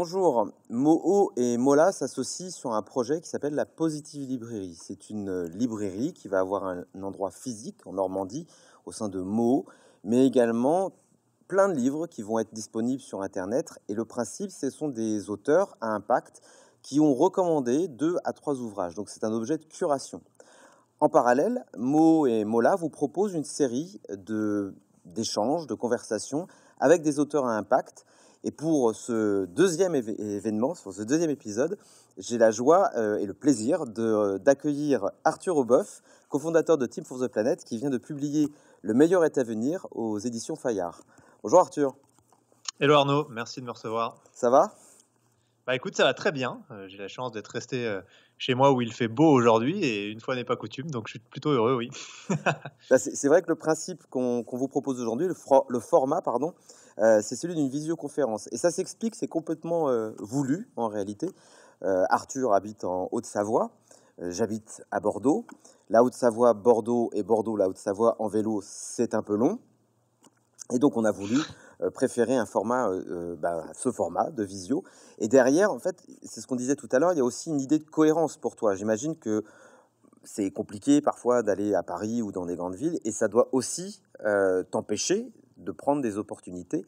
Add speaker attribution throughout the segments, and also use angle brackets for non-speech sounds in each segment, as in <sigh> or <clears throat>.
Speaker 1: Bonjour, Moho et Mola s'associent sur un projet qui s'appelle la Positive Librairie. C'est une librairie qui va avoir un endroit physique en Normandie au sein de Moho, mais également plein de livres qui vont être disponibles sur Internet. Et le principe, ce sont des auteurs à impact qui ont recommandé deux à trois ouvrages. Donc c'est un objet de curation. En parallèle, Moho et Mola vous proposent une série d'échanges, de conversations avec des auteurs à impact et pour ce deuxième événement, pour ce deuxième épisode, j'ai la joie euh, et le plaisir euh, d'accueillir Arthur Aubeuf, cofondateur de Team for the Planet, qui vient de publier Le meilleur est à venir aux éditions Fayard. Bonjour Arthur.
Speaker 2: Hello Arnaud, merci de me recevoir. Ça va Bah écoute, ça va très bien. Euh, j'ai la chance d'être resté
Speaker 1: chez moi où il fait beau aujourd'hui
Speaker 2: et une fois n'est pas coutume, donc je suis plutôt heureux, oui. <laughs>
Speaker 1: Bah, c'est vrai que le principe qu'on vous propose aujourd'hui, le, le, format, pardon, euh, c'est celui d'une visioconférence. Et ça s'explique, c'est complètement euh, voulu en réalité. Euh, Arthur habite en Haute-Savoie, j'habite à Bordeaux. La Haute-Savoie, Bordeaux et Bordeaux, la Haute-Savoie en vélo, c'est un peu long. Et donc on a voulu préférer un format, bah, ce format de visio. Et derrière, en fait, c'est ce qu'on disait tout à l'heure, il y a aussi une idée de cohérence pour toi. J'imagine que c'est compliqué parfois d'aller à Paris ou dans des grandes villes, et ça doit aussi t'empêcher de prendre des opportunités.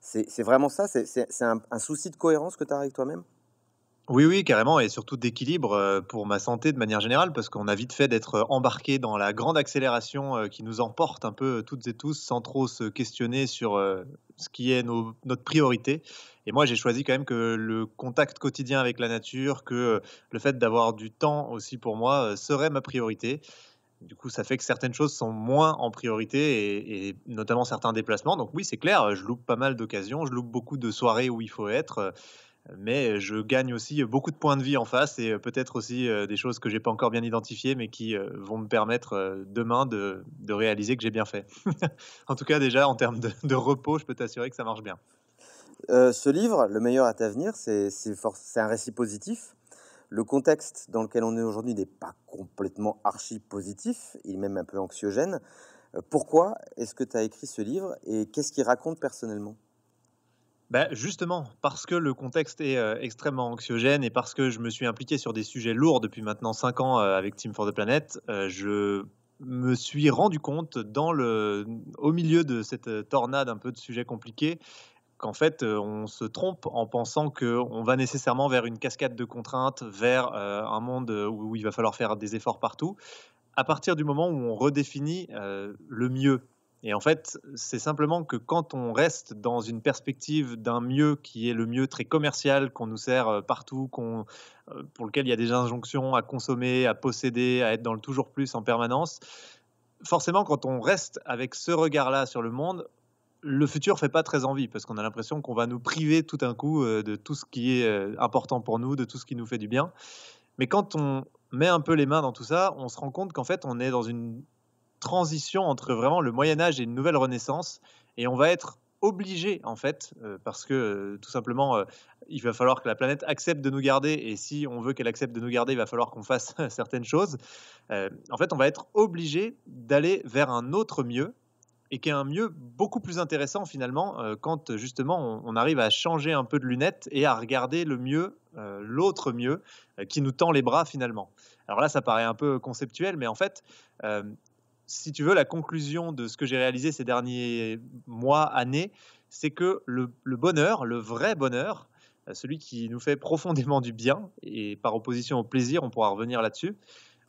Speaker 1: C'est vraiment ça C'est un, souci de cohérence que tu as avec toi-même
Speaker 2: oui, oui, carrément, et surtout d'équilibre euh, pour ma santé de manière générale, parce qu'on a vite fait d'être embarqué dans la grande accélération euh, qui nous emporte un peu euh, toutes et tous, sans trop se questionner sur ce qui est notre priorité. Et moi, j'ai choisi quand même que le contact quotidien avec la nature, que le fait d'avoir du temps aussi pour moi serait ma priorité. Du coup, ça fait que certaines choses sont moins en priorité et, notamment certains déplacements. Donc oui, c'est clair, je loupe pas mal d'occasions, je loupe beaucoup de soirées où il faut être, euh, mais je gagne aussi beaucoup de points de vie en face et euh, peut-être aussi euh, des choses que j'ai pas encore bien identifiées, mais qui vont me permettre demain de, réaliser que j'ai bien fait. <laughs> en tout cas, déjà en termes de, repos, je peux t'assurer que ça marche bien.
Speaker 1: ce livre, Le meilleur à t'avenir, c'est un récit positif le contexte dans lequel on est aujourd'hui n'est pas complètement archi positif, il est même un peu anxiogène. Euh, pourquoi est-ce que tu as écrit ce livre et qu'est-ce qu'il raconte personnellement
Speaker 2: ben justement, parce que le contexte est euh, extrêmement anxiogène et parce que je me suis impliqué sur des sujets lourds depuis maintenant 5 ans euh, avec Team for the Planet, je me suis rendu compte dans le, au milieu de cette tornade un peu de sujets compliqués qu'en fait, on se trompe en pensant qu'on va nécessairement vers une cascade de contraintes, vers un monde où il va falloir faire des efforts partout, à partir du moment où on redéfinit le mieux. Et en fait, c'est simplement que quand on reste dans une perspective d'un mieux qui est le mieux très commercial, qu'on nous sert partout, pour lequel il y a des injonctions à consommer, à posséder, à être dans le toujours plus en permanence, forcément, quand on reste avec ce regard-là sur le monde, le futur fait pas très envie parce qu'on a l'impression qu'on va nous priver tout d'un coup euh, de tout ce qui est euh, important pour nous, de tout ce qui nous fait du bien. Mais quand on met un peu les mains dans tout ça, on se rend compte qu'en fait, on est dans une transition entre vraiment le Moyen Âge et une nouvelle Renaissance, et on va être obligé en fait, euh, parce que tout simplement, il va falloir que la planète accepte de nous garder, et si on veut qu'elle accepte de nous garder, il va falloir qu'on fasse <laughs> certaines choses. en fait, on va être obligé d'aller vers un autre mieux, et qui est un mieux beaucoup plus intéressant finalement euh, quand justement on, arrive à changer un peu de lunettes et à regarder le mieux, euh, l'autre mieux, euh, qui nous tend les bras finalement. Alors là, ça paraît un peu conceptuel, mais en fait, si tu veux, la conclusion de ce que j'ai réalisé ces derniers mois, années, c'est que le bonheur, le vrai bonheur, celui qui nous fait profondément du bien, et par opposition au plaisir, on pourra revenir là-dessus,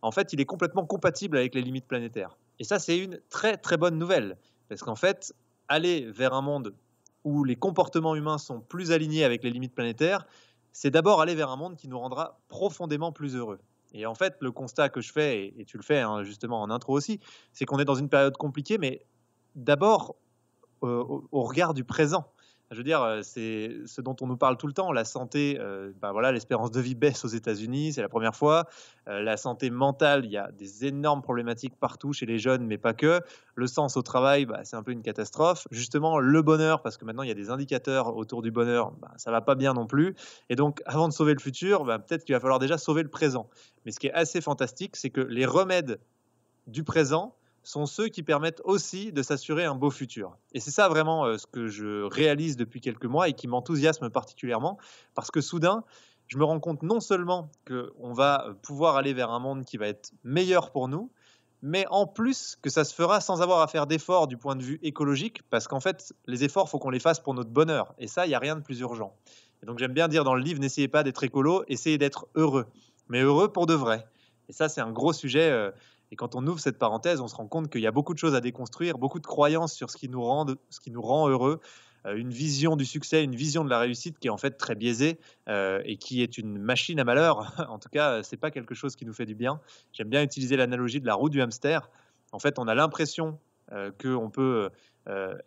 Speaker 2: en fait, il est complètement compatible avec les limites planétaires. Et ça, c'est une très très bonne nouvelle. Parce qu'en fait, aller vers un monde où les comportements humains sont plus alignés avec les limites planétaires, c'est d'abord aller vers un monde qui nous rendra profondément plus heureux. Et en fait, le constat que je fais, et, tu le fais hein, justement en intro aussi, c'est qu'on est dans une période compliquée, mais d'abord euh, au regard du présent. Je veux dire, euh, c'est ce dont on nous parle tout le temps, la santé, euh, ben voilà, l'espérance de vie baisse aux États-Unis, c'est la première fois. Euh, la santé mentale, il y a des énormes problématiques partout chez les jeunes, mais pas que. Le sens au travail, bah, c'est un peu une catastrophe. Justement, le bonheur, parce que maintenant il y a des indicateurs autour du bonheur, ben, ça va pas bien non plus. Et donc, avant de sauver le futur, ben, peut-être qu'il va falloir déjà sauver le présent. Mais ce qui est assez fantastique, c'est que les remèdes du présent sont ceux qui permettent aussi de s'assurer un beau futur. Et c'est ça vraiment euh, ce que je réalise depuis quelques mois et qui m'enthousiasme particulièrement, parce que soudain, je me rends compte non seulement qu'on va pouvoir aller vers un monde qui va être meilleur pour nous, mais en plus que ça se fera sans avoir à faire d'efforts du point de vue écologique, parce qu'en fait, les efforts, faut qu'on les fasse pour notre bonheur. Et ça, il n'y a rien de plus urgent. Et donc j'aime bien dire dans le livre, n'essayez pas d'être écolo, essayez d'être heureux, mais heureux pour de vrai. Et ça, c'est un gros sujet. Euh, et quand on ouvre cette parenthèse, on se rend compte qu'il y a beaucoup de choses à déconstruire, beaucoup de croyances sur ce qui nous rend, ce qui nous rend heureux, euh, une vision du succès, une vision de la réussite qui est en fait très biaisée euh, et qui est une machine à malheur. <laughs> en tout cas, euh, c'est pas quelque chose qui nous fait du bien. J'aime bien utiliser l'analogie de la roue du hamster. En fait, on a l'impression qu'on peut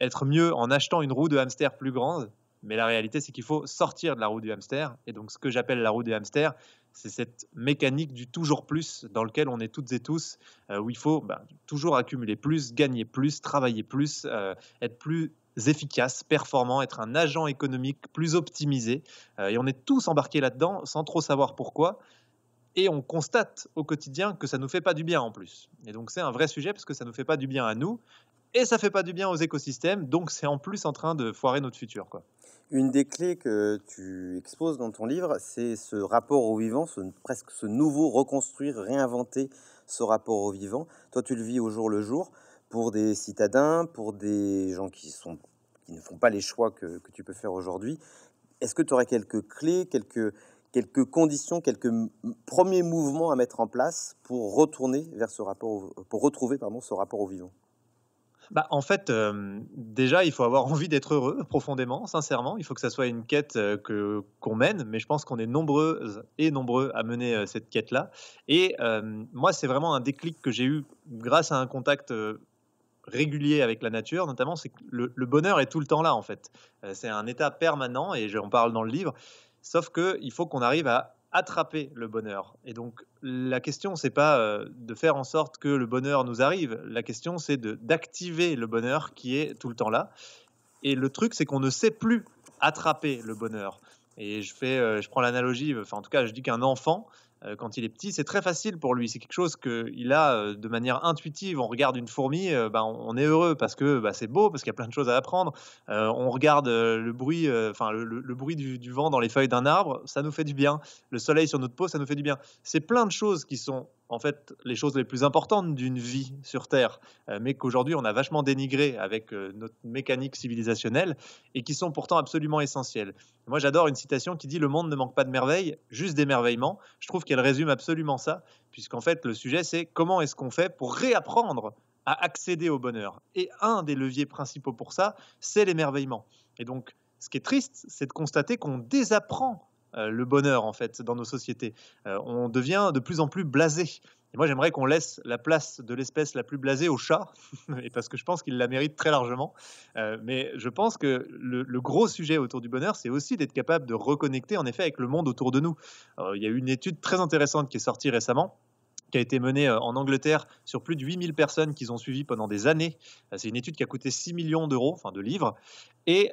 Speaker 2: être mieux en achetant une roue de hamster plus grande, mais la réalité, c'est qu'il faut sortir de la roue du hamster. Et donc, ce que j'appelle la roue du hamster, c'est cette mécanique du toujours plus dans lequel on est toutes et tous, euh, où il faut bah, toujours accumuler plus, gagner plus, travailler plus, euh, être plus efficace, performant, être un agent économique plus optimisé. Euh, et on est tous embarqués là-dedans sans trop savoir pourquoi. Et on constate au quotidien que ça ne nous fait pas du bien en plus. Et donc c'est un vrai sujet parce que ça ne nous fait pas du bien à nous et ça ne fait pas du bien aux écosystèmes. Donc c'est en plus en train de foirer notre futur. Quoi.
Speaker 1: Une des clés que tu exposes dans ton livre, c'est ce rapport au vivant, ce, presque ce nouveau reconstruire, réinventer ce rapport au vivant. Toi, tu le vis au jour le jour pour des citadins, pour des gens qui, sont, qui ne font pas les choix que, que tu peux faire aujourd'hui. Est-ce que tu aurais quelques clés, quelques, quelques conditions, quelques premiers mouvements à mettre en place pour retourner vers ce rapport, pour retrouver pardon, ce rapport au vivant
Speaker 2: bah, en fait, euh, déjà, il faut avoir <laughs> envie d'être heureux profondément, sincèrement. Il faut que ça soit une quête euh, que, qu'on mène, mais je pense qu'on est nombreuses et nombreux à mener euh, cette quête-là. Et moi, c'est vraiment un déclic que j'ai eu grâce à un contact régulier avec la nature, notamment, c'est que le, le, bonheur est tout le temps là, en fait. c'est un état permanent, et j'en parle dans le livre, sauf qu'il faut qu'on arrive à attraper le bonheur. Et donc la question, c'est pas euh, de faire en sorte que le bonheur nous arrive, la question, c'est d'activer le bonheur qui est tout le temps là. Et le truc, c'est qu'on ne sait plus attraper le bonheur. Et je, fais, euh, je prends l'analogie, enfin en tout cas, je dis qu'un enfant, euh, quand il est petit, c'est très facile pour lui. C'est quelque chose qu'il a euh, de manière intuitive. On regarde une fourmi, euh, ben, on est heureux parce que bah, c'est beau, parce qu'il y a plein de choses à apprendre. on regarde le bruit, enfin le, bruit du, vent dans les feuilles d'un arbre, ça nous fait du bien. Le soleil sur notre peau, ça nous fait du bien. C'est plein de choses qui sont en fait les choses les plus importantes d'une vie sur Terre, euh, mais qu'aujourd'hui on a vachement dénigré avec euh, notre mécanique civilisationnelle et qui sont pourtant absolument essentielles. Moi j'adore une citation qui dit Le monde ne manque pas de merveilles, juste d'émerveillement. Je trouve qu'elle résume absolument ça, puisqu'en fait le sujet c'est comment est-ce qu'on fait pour réapprendre à accéder au bonheur. Et un des leviers principaux pour ça, c'est l'émerveillement. Et donc ce qui est triste, c'est de constater qu'on désapprend euh, le bonheur en fait dans nos sociétés. Euh, on devient de plus en plus blasé. Et moi, j'aimerais qu'on laisse la place de l'espèce la plus blasée au chat, <laughs> et parce que je pense qu'il la mérite très largement. Euh, mais je pense que le, gros sujet autour du bonheur, c'est aussi d'être capable de reconnecter en effet avec le monde autour de nous. il y a eu une étude très intéressante qui est sortie récemment qui a été menée en Angleterre sur plus de 8000 personnes qu'ils ont suivies pendant des années. C'est une étude qui a coûté 6 millions d'euros, enfin de livres. Et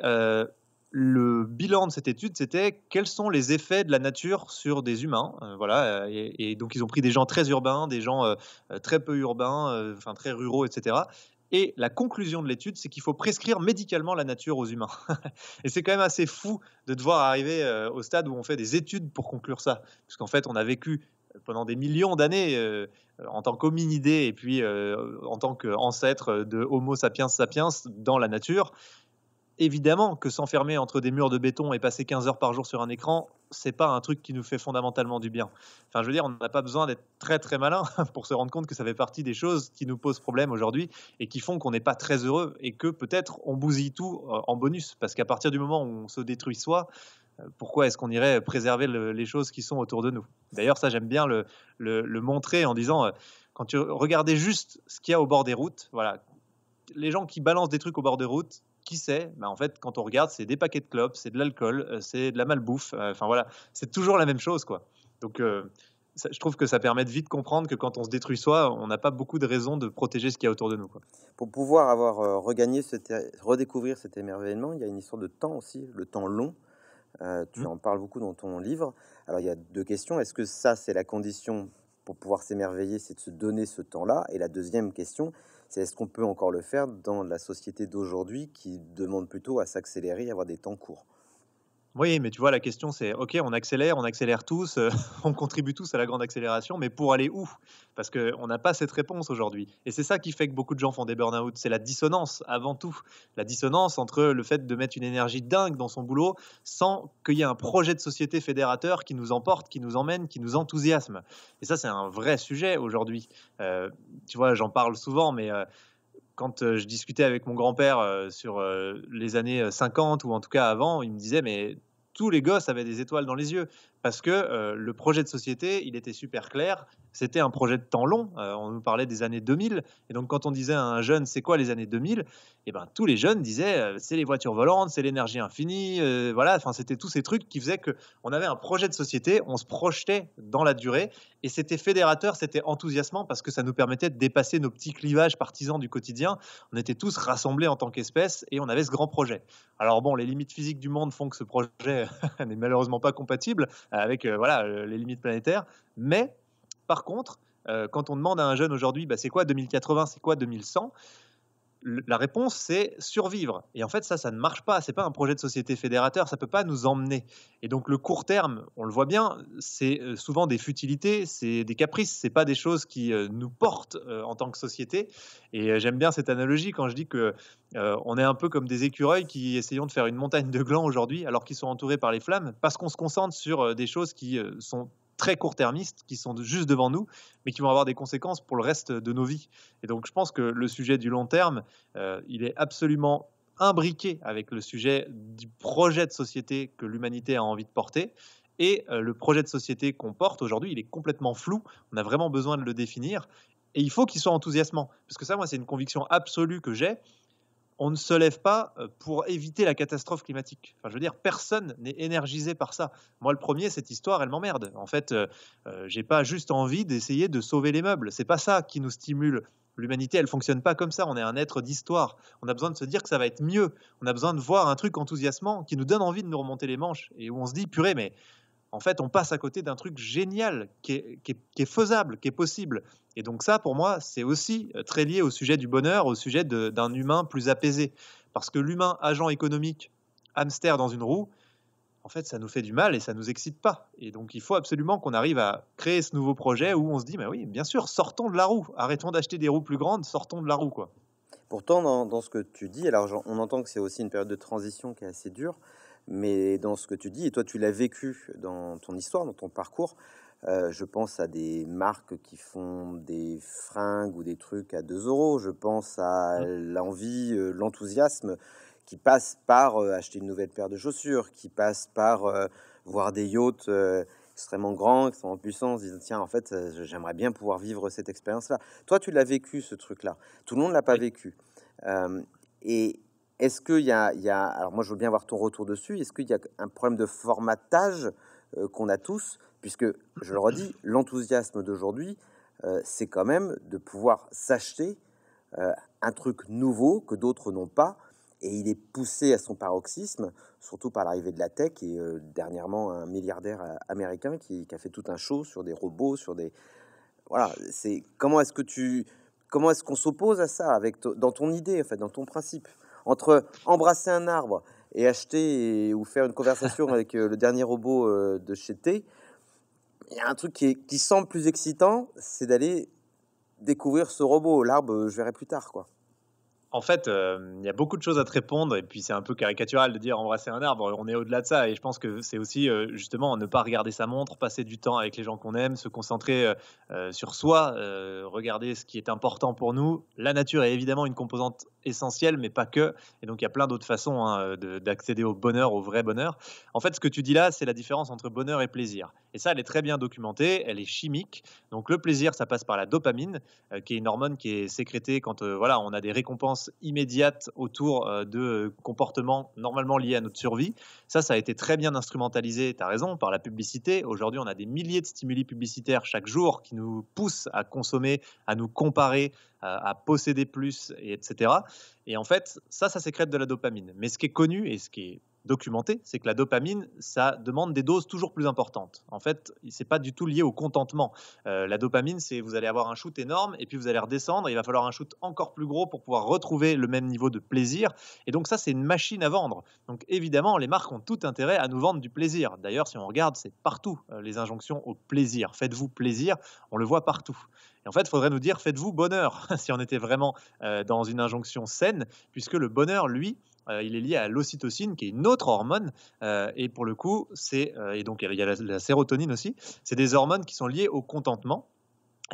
Speaker 2: le bilan de cette étude, c'était quels sont les effets de la nature sur des humains. Euh, voilà, euh, et, donc ils ont pris des gens très urbains, des gens euh, très peu urbains, enfin très ruraux, etc. Et la conclusion de l'étude, c'est qu'il faut prescrire médicalement la nature aux humains. <laughs> et c'est quand même assez fou de devoir arriver au stade où on fait des études pour conclure ça, puisqu'en fait, on a vécu pendant des millions d'années en tant qu'hominidés et puis en tant qu'ancêtres de Homo sapiens sapiens dans la nature évidemment que s'enfermer entre des murs de béton et passer 15 heures par jour sur un écran, c'est pas un truc qui nous fait fondamentalement du bien. Enfin, je veux dire, on n'a pas besoin d'être très très malin <laughs> pour se rendre compte que ça fait partie des choses qui nous posent problème aujourd'hui et qui font qu'on n'est pas très heureux et que peut-être on bousille tout euh, en bonus. Parce qu'à partir du moment où on se détruit soi, euh, pourquoi est-ce qu'on irait préserver les choses qui sont autour de nous D'ailleurs, ça j'aime bien le, montrer en disant, euh, quand tu regardais juste ce qu'il y a au bord des routes, voilà, les gens qui balancent des trucs au bord des routes, qui sait bah, En fait, quand on regarde, c'est des paquets de clopes, c'est de l'alcool, euh, c'est de la malbouffe. Euh, enfin voilà, c'est toujours la même chose, quoi. Donc, euh, je trouve que ça permet de vite comprendre que quand on se détruit soi, on n'a pas beaucoup de raisons de protéger ce qu'il y a autour de nous. Quoi.
Speaker 1: Pour pouvoir avoir regagné, redécouvrir cet émerveillement, il y a une histoire de temps aussi, le temps long. tu mmh. en parles beaucoup dans ton livre. Alors, il y a deux questions. Est-ce que ça, c'est la condition pour pouvoir s'émerveiller, c'est de se donner ce temps-là Et la deuxième question, c'est est-ce qu'on peut encore le faire dans la société d'aujourd'hui qui demande plutôt à s'accélérer, à avoir des temps courts
Speaker 2: oui, mais tu vois, la question c'est, ok, on accélère, on accélère tous, euh, <laughs> on contribue tous à la grande accélération, mais pour aller où Parce qu'on n'a pas cette réponse aujourd'hui. Et c'est ça qui fait que beaucoup de gens font des burn-out, c'est la dissonance avant tout. La dissonance entre le fait de mettre une énergie dingue dans son boulot sans qu'il y ait un projet de société fédérateur qui nous emporte, qui nous emmène, qui nous enthousiasme. Et ça, c'est un vrai sujet aujourd'hui. Euh, tu vois, j'en parle souvent, mais... Euh, quand euh, je discutais avec mon grand-père euh, sur euh, les années 50 ou en tout cas avant, il me disait mais tous les gosses avaient des étoiles dans les yeux parce que le projet de société, il était super clair, c'était un projet de temps long. Euh, on nous parlait des années 2000. Et donc, quand on disait à un jeune, c'est quoi les années 2000 Eh ben, tous les jeunes disaient, euh, c'est les voitures volantes, c'est l'énergie infinie. Euh, voilà, enfin, c'était tous ces trucs qui faisaient qu'on avait un projet de société, on se projetait dans la durée. Et c'était fédérateur, c'était enthousiasmant parce que ça nous permettait de dépasser nos petits clivages partisans du quotidien. On était tous rassemblés en tant qu'espèce et on avait ce grand projet. Alors, bon, les limites physiques du monde font que ce projet <laughs> n'est malheureusement pas compatible avec voilà, les limites planétaires. Mais par contre, euh, quand on demande à un jeune aujourd'hui, bah, c'est quoi 2080, c'est quoi 2100 la réponse, c'est survivre. Et en fait, ça, ça ne marche pas. Ce n'est pas un projet de société fédérateur. Ça peut pas nous emmener. Et donc, le court terme, on le voit bien, c'est euh, souvent des futilités, c'est des caprices. Ce C'est pas des choses qui euh, nous portent en tant que société. Et j'aime bien cette analogie quand je dis que on est un peu comme des écureuils qui essayons de faire une montagne de glands aujourd'hui, alors qu'ils sont entourés par les flammes, parce qu'on se concentre sur des choses qui sont très court-termistes qui sont juste devant nous, mais qui vont avoir des conséquences pour le reste de nos vies. Et donc, je pense que le sujet du long terme, euh, il est absolument imbriqué avec le sujet du projet de société que l'humanité a envie de porter. Et euh, le projet de société qu'on porte aujourd'hui, il est complètement flou. On a vraiment besoin de le définir. Et il faut qu'il soit enthousiasmant. Parce que ça, moi, c'est une conviction absolue que j'ai on ne se lève pas euh, pour éviter la catastrophe climatique. Enfin, je veux dire, personne n'est énergisé par ça. Moi, le premier, cette histoire, elle m'emmerde. En fait, euh, euh, j'ai pas juste envie d'essayer de sauver les meubles. C'est pas ça qui nous stimule. L'humanité, elle fonctionne pas comme ça. On est un être d'histoire. On a besoin de se dire que ça va être mieux. On a besoin de voir un truc enthousiasmant qui nous donne envie de nous remonter les manches et où on se dit, purée, mais en fait, on passe à côté d'un truc génial qui qui est faisable, qui est possible. Et donc ça, pour moi, c'est aussi euh, très lié au sujet du bonheur, au sujet d'un humain plus apaisé. Parce que l'humain agent économique, hamster dans une roue, en fait, ça nous fait du mal et ça ne nous excite pas. Et donc, il faut absolument qu'on arrive à créer ce nouveau projet où on se dit, mais oui, bien sûr, sortons de la roue, arrêtons d'acheter des roues plus grandes, sortons de la roue, quoi.
Speaker 1: Pourtant, dans, dans ce que tu dis, alors on entend que c'est aussi une période de transition qui est assez dure, mais dans ce que tu dis, et toi, tu l'as vécu dans ton histoire, dans ton parcours, euh, je pense à des marques qui font des fringues ou des trucs à 2 euros. Je pense à mmh. l'envie, euh, l'enthousiasme qui passe par euh, acheter une nouvelle paire de chaussures, qui passe par voir des yachts extrêmement grands, extrêmement puissants, se disant tiens, en fait, j'aimerais bien pouvoir vivre cette expérience-là. Toi, tu l'as vécu ce truc-là. Tout le monde ne l'a pas vécu. et est-ce qu'il y, y, a. Alors, moi, je veux bien avoir ton retour dessus. Est-ce qu'il y a un problème de formatage euh, qu'on a tous, puisque, je le redis, <laughs> l'enthousiasme d'aujourd'hui, euh, c'est quand même de pouvoir s'acheter euh, un truc nouveau que d'autres n'ont pas, et il est poussé à son paroxysme, surtout par l'arrivée de la tech et dernièrement un milliardaire américain qui, a fait tout un show sur des robots, sur des voilà. C'est comment est-ce que tu comment est-ce qu'on s'oppose à ça avec dans ton idée en fait, dans ton principe entre embrasser un arbre et acheter ou faire une conversation <laughs> avec euh, le dernier robot euh, de chez T, il y a un truc qui, qui semble plus excitant, c'est d'aller découvrir ce robot. L'arbre, euh, je verrai plus tard, quoi
Speaker 2: en fait, euh, il y a beaucoup de choses à te répondre, et puis c'est un peu caricatural de dire embrasser un arbre, on est au-delà de ça, et je pense que c'est aussi euh, justement ne pas regarder sa montre, passer du temps avec les gens qu'on aime, se concentrer euh, sur soi, regarder ce qui est important pour nous. La nature est évidemment une composante essentielle, mais pas que, et donc il y a plein d'autres façons hein, d'accéder au bonheur, au vrai bonheur. En fait, ce que tu dis là, c'est la différence entre bonheur et plaisir. Et ça, elle est très bien documentée, elle est chimique. Donc le plaisir, ça passe par la dopamine, euh, qui est une hormone qui est sécrétée quand euh, voilà, on a des récompenses immédiates autour euh, de comportements normalement liés à notre survie. Ça, ça a été très bien instrumentalisé, tu as raison, par la publicité. Aujourd'hui, on a des milliers de stimuli publicitaires chaque jour qui nous poussent à consommer, à nous comparer, à posséder plus, etc. Et en fait, ça, ça sécrète de la dopamine. Mais ce qui est connu et ce qui est documenté, c'est que la dopamine, ça demande des doses toujours plus importantes. En fait, c'est pas du tout lié au contentement. Euh, la dopamine, c'est vous allez avoir un shoot énorme et puis vous allez redescendre. il va falloir un shoot encore plus gros pour pouvoir retrouver le même niveau de plaisir. Et donc ça, c'est une machine à vendre. Donc évidemment, les marques ont tout intérêt à nous vendre du plaisir. D'ailleurs, si on regarde, c'est partout euh, les injonctions au plaisir. Faites-vous plaisir, on le voit partout. Et en fait, il faudrait nous dire faites-vous bonheur <laughs> si on était vraiment euh, dans une injonction saine, puisque le bonheur, lui, euh, il est lié à l'ocytocine, qui est une autre hormone. Euh, et pour le coup, c'est euh, et donc il y a la, sérotonine aussi. C'est des hormones qui sont liées au contentement.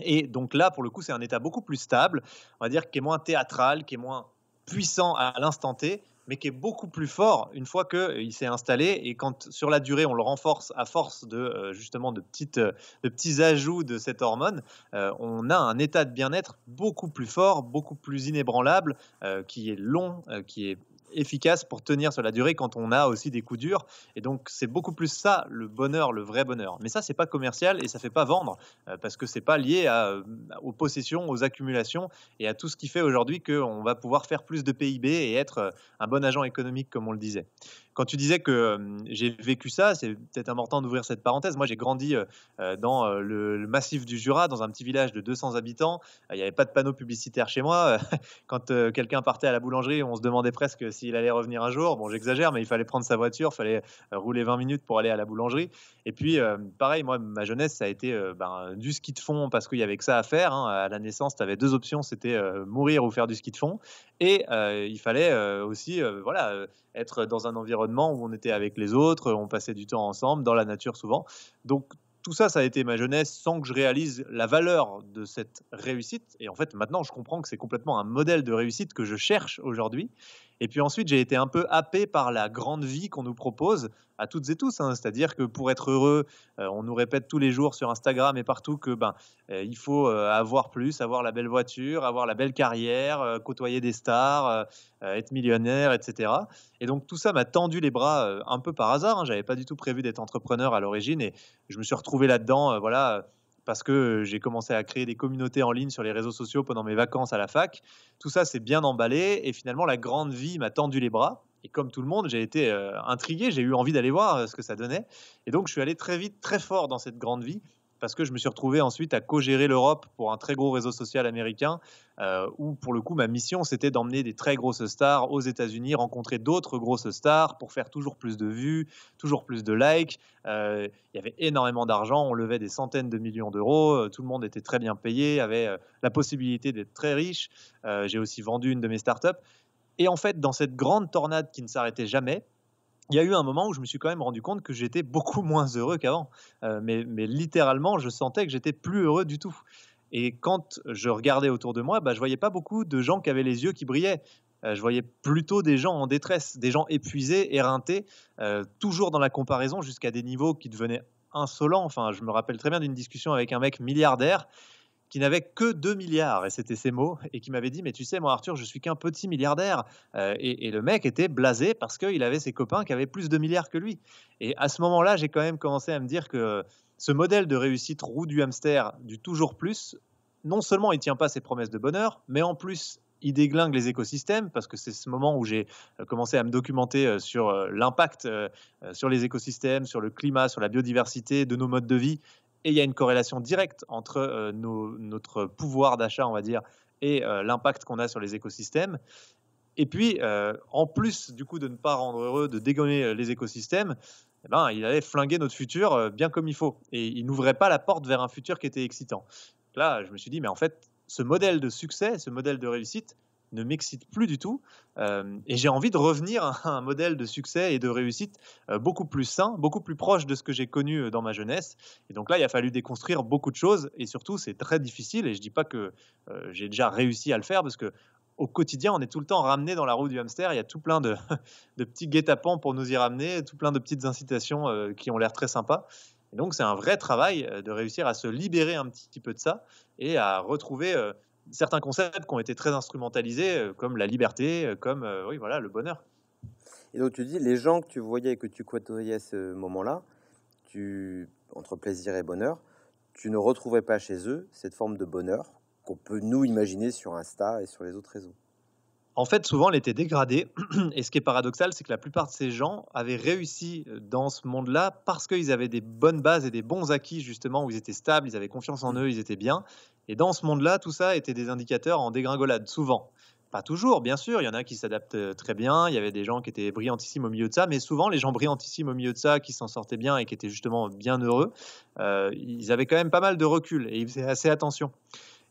Speaker 2: Et donc là, pour le coup, c'est un état beaucoup plus stable, on va dire, qui est moins théâtral, qui est moins puissant à l'instant T, mais qui est beaucoup plus fort une fois qu'il s'est installé. Et quand sur la durée, on le renforce à force de justement de, petites, de petits ajouts de cette hormone, on a un état de bien-être beaucoup plus fort, beaucoup plus inébranlable, qui est long, qui est efficace pour tenir sur la durée quand on a aussi des coups durs. Et donc, c'est beaucoup plus ça le bonheur, le vrai bonheur. Mais ça, c'est pas commercial et ça fait pas vendre euh, parce que c'est pas lié à, euh, aux possessions, aux accumulations et à tout ce qui fait aujourd'hui qu'on va pouvoir faire plus de PIB et être euh, un bon agent économique, comme on le disait. Quand tu disais que j'ai vécu ça, c'est peut-être important d'ouvrir cette parenthèse. Moi, j'ai grandi dans le, massif du Jura, dans un petit village de 200 habitants. Il n'y avait pas de panneau publicitaire chez moi. <laughs> Quand quelqu'un partait à la boulangerie, on se demandait presque s'il allait revenir un jour. Bon, j'exagère, mais il fallait prendre sa voiture, il fallait euh, rouler 20 minutes pour aller à la boulangerie. Et puis, euh, pareil, moi, ma jeunesse, ça a été euh, ben, du ski de fond parce qu'il y avait que ça à faire. Hein. À la naissance, tu avais deux options, c'était mourir ou faire du ski de fond. Et il fallait aussi, voilà, être dans un environnement où on était avec les autres, on passait du temps ensemble, dans la nature souvent. Donc, tout ça, ça a été ma jeunesse sans que je réalise la valeur de cette réussite. Et en fait, maintenant, je comprends que c'est complètement un modèle de réussite que je cherche aujourd'hui. Et puis ensuite, j'ai été un peu happé par la grande vie qu'on nous propose à toutes et tous. Hein. C'est-à-dire que pour être heureux, euh, on nous répète tous les jours sur Instagram et partout que ben euh, il faut euh, avoir plus, avoir la belle voiture, avoir la belle carrière, côtoyer des stars, être millionnaire, etc. Et donc tout ça m'a tendu les bras un peu par hasard. Je hein. J'avais pas du tout prévu d'être entrepreneur à l'origine et je me suis retrouvé là-dedans. voilà parce que euh, j'ai commencé à créer des communautés en ligne sur les réseaux sociaux pendant mes vacances à la fac. Tout ça s'est bien emballé et finalement la grande vie m'a tendu les bras. Et comme tout le monde, j'ai été euh, intrigué, j'ai eu envie d'aller voir euh, ce que ça donnait. Et donc je suis allé très vite, très fort dans cette grande vie parce que je me suis retrouvé ensuite à co-gérer l'Europe pour un très gros réseau social américain, euh, où pour le coup ma mission c'était d'emmener des très grosses stars aux États-Unis, rencontrer d'autres grosses stars pour faire toujours plus de vues, toujours plus de likes. Euh, il y avait énormément d'argent, on levait des centaines de millions d'euros, euh, tout le monde était très bien payé, avait la possibilité d'être très riche. J'ai aussi vendu une de mes startups. Et en fait, dans cette grande tornade qui ne s'arrêtait jamais, il y a eu un moment où je me suis quand même rendu compte que j'étais beaucoup <laughs> moins heureux qu'avant. Euh, mais, littéralement, je sentais que j'étais plus heureux du tout. Et quand je regardais autour de moi, bah, je voyais pas beaucoup de gens qui avaient les yeux qui brillaient. Euh, je voyais plutôt des gens en détresse, des gens épuisés, éreintés, euh, toujours dans la comparaison jusqu'à des niveaux qui devenaient insolents. Enfin, je me rappelle très bien d'une discussion avec un mec milliardaire qui n'avait que 2 milliards, et c'était ses mots, et qui m'avait dit Mais tu sais, moi, Arthur, je suis qu'un petit milliardaire. Euh, et, le mec était blasé parce qu'il avait ses copains qui avaient plus de milliards que lui. Et à ce moment-là, j'ai quand même commencé à me dire que ce modèle de réussite roue du hamster, du toujours plus, non seulement il tient pas ses promesses de bonheur, mais en plus, il déglingue les écosystèmes parce que c'est ce moment où j'ai euh, commencé à me documenter euh, sur l'impact sur les écosystèmes, sur le climat, sur la biodiversité de nos modes de vie et il y a une corrélation directe entre euh, notre pouvoir d'achat, on va dire, et euh, l'impact qu'on a sur les écosystèmes. Et puis, euh, en plus du coup de ne pas rendre heureux, de dégommer les écosystèmes, eh ben, il allait flinguer notre futur bien comme il faut. Et il n'ouvrait pas la porte vers un futur qui était excitant. Là, je me suis dit, mais en fait, ce modèle de succès, ce modèle de réussite, ne m'excite plus du tout. Euh, et j'ai envie de revenir à un modèle de succès et de réussite euh, beaucoup plus sain, beaucoup plus proche de ce que j'ai connu euh, dans ma jeunesse. Et donc là, il a fallu déconstruire beaucoup de choses. Et surtout, c'est très difficile. Et je ne dis pas que j'ai déjà réussi à le faire parce que au quotidien, on est tout le temps ramené dans la roue du hamster. Il y a tout plein de, <laughs> petits guet-apens pour nous y ramener, tout plein de petites incitations qui ont l'air très sympas. Et donc, c'est un vrai travail de réussir à se libérer un petit peu de ça et à retrouver certains concepts qui ont été très instrumentalisés, euh, comme la liberté, euh, comme euh, oui, voilà, le bonheur.
Speaker 1: Et donc tu dis, les gens que tu voyais et que tu côtoyais à ce moment-là, tu, entre plaisir et bonheur, tu ne retrouvais pas chez eux cette forme de bonheur qu'on peut nous imaginer sur Insta et sur les autres réseaux.
Speaker 2: En fait, souvent, elle était dégradée. <clears throat> Et ce qui est paradoxal, c'est que la plupart de ces gens avaient réussi dans ce monde-là parce qu'ils avaient des bonnes bases et des bons acquis, justement, où ils étaient stables, ils avaient confiance en mmh. eux, ils étaient bien. Et dans ce monde-là, tout ça était des indicateurs en dégringolade, souvent. Pas toujours, bien sûr, il y en a qui s'adaptent euh, très bien, il y avait des gens qui étaient brillantissimes au milieu de ça, mais souvent les gens brillantissimes au milieu de ça, qui s'en sortaient bien et qui étaient justement bien heureux, euh, ils avaient quand même pas mal de recul et ils faisaient assez attention.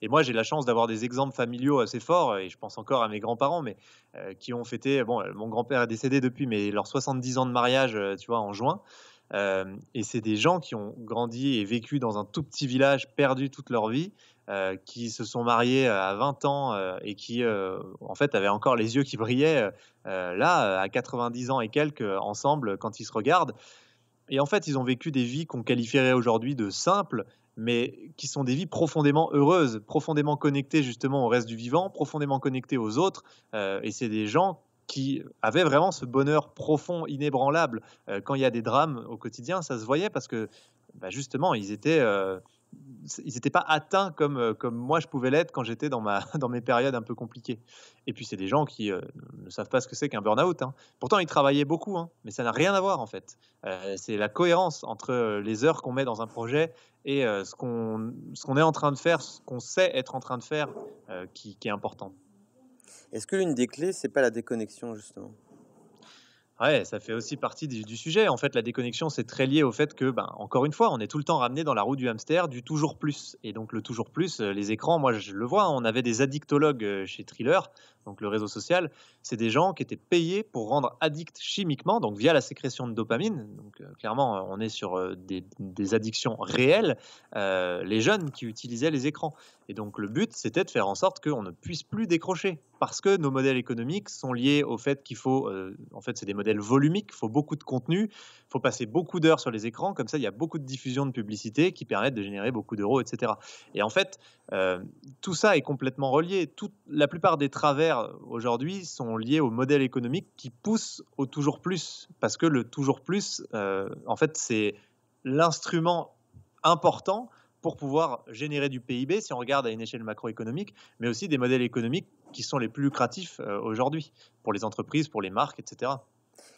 Speaker 2: Et moi, j'ai la chance d'avoir des exemples familiaux assez forts, et je pense encore à mes grands-parents, mais euh, qui ont fêté. Bon, mon grand-père est décédé depuis, mais leurs 70 ans de mariage, tu vois, en juin. et c'est des gens qui ont grandi et vécu dans un tout petit village, perdu toute leur vie, euh, qui se sont mariés euh, à 20 ans euh, et qui, en fait, avaient encore les yeux qui brillaient, là, à 90 ans et quelques, ensemble, quand ils se regardent. Et en fait, ils ont vécu des vies qu'on qualifierait aujourd'hui de simples, mais qui sont des vies profondément heureuses, profondément connectées justement au reste du vivant, profondément connectées aux autres. et c'est des gens qui avaient vraiment ce bonheur profond, inébranlable. quand il y a des drames au quotidien, ça se voyait parce que bah, justement, ils étaient ils n'étaient pas atteints euh, comme, moi je pouvais l'être quand j'étais dans, <laughs> dans mes périodes un peu compliquées. Et puis c'est des gens qui euh, ne savent pas ce que c'est qu'un burn-out. Hein. Pourtant ils travaillaient beaucoup, hein, mais ça n'a rien à voir en fait. Euh, c'est la cohérence entre les heures qu'on met dans un projet et ce qu'on est en train de faire, ce qu'on sait être en train de faire qui, qui est important.
Speaker 1: Est-ce que l'une des clés, c'est pas la déconnexion justement
Speaker 2: Ouais, ça fait aussi partie du, sujet. En fait, la déconnexion, c'est très lié au fait que, ben, encore une fois, on est tout le temps ramené dans la roue du hamster du toujours plus. Et donc, le toujours plus, euh, les écrans, moi, je le vois, hein. on avait des addictologues euh, chez Thriller, donc le réseau social, c'est des gens qui étaient payés pour rendre addicts chimiquement, donc via la sécrétion de dopamine. Donc, euh, clairement, on est sur des, addictions réelles, les jeunes qui utilisaient les écrans. Et donc le but, c'était de faire en sorte qu'on ne puisse plus décrocher, parce que nos modèles économiques sont liés au fait qu'il faut, euh, en fait c'est des modèles volumiques, il faut beaucoup de contenu, il faut passer beaucoup d'heures sur les écrans, comme ça il y a beaucoup de diffusion de publicité qui permettent de générer beaucoup d'euros, etc. Et en fait, euh, tout ça est complètement relié. Tout, la plupart des travers euh, aujourd'hui sont liés au modèle économique qui pousse au toujours plus, parce que le toujours plus, en fait c'est l'instrument important pour pouvoir générer du PIB, si on regarde à une échelle macroéconomique, mais aussi des modèles économiques qui sont les plus lucratifs euh, aujourd'hui pour les entreprises, pour les marques,
Speaker 1: etc.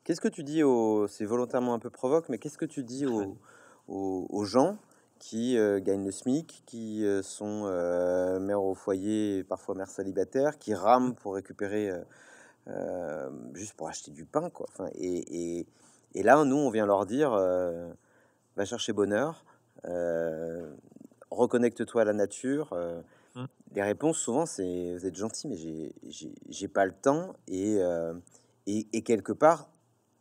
Speaker 1: Qu'est-ce que tu dis aux... C'est volontairement un peu provoque, mais qu'est-ce que tu dis aux, gens qui euh, gagnent le SMIC, qui euh, sont mères au foyer, parfois mères célibataires, qui rament mm. pour récupérer, juste pour acheter du pain, quoi. et, et, là, nous, on vient leur dire, va chercher bonheur, euh, reconnecte-toi à la nature. Euh, mmh. Les réponses, souvent, c'est vous êtes gentil, mais j'ai pas le temps. Euh, et, et, quelque part,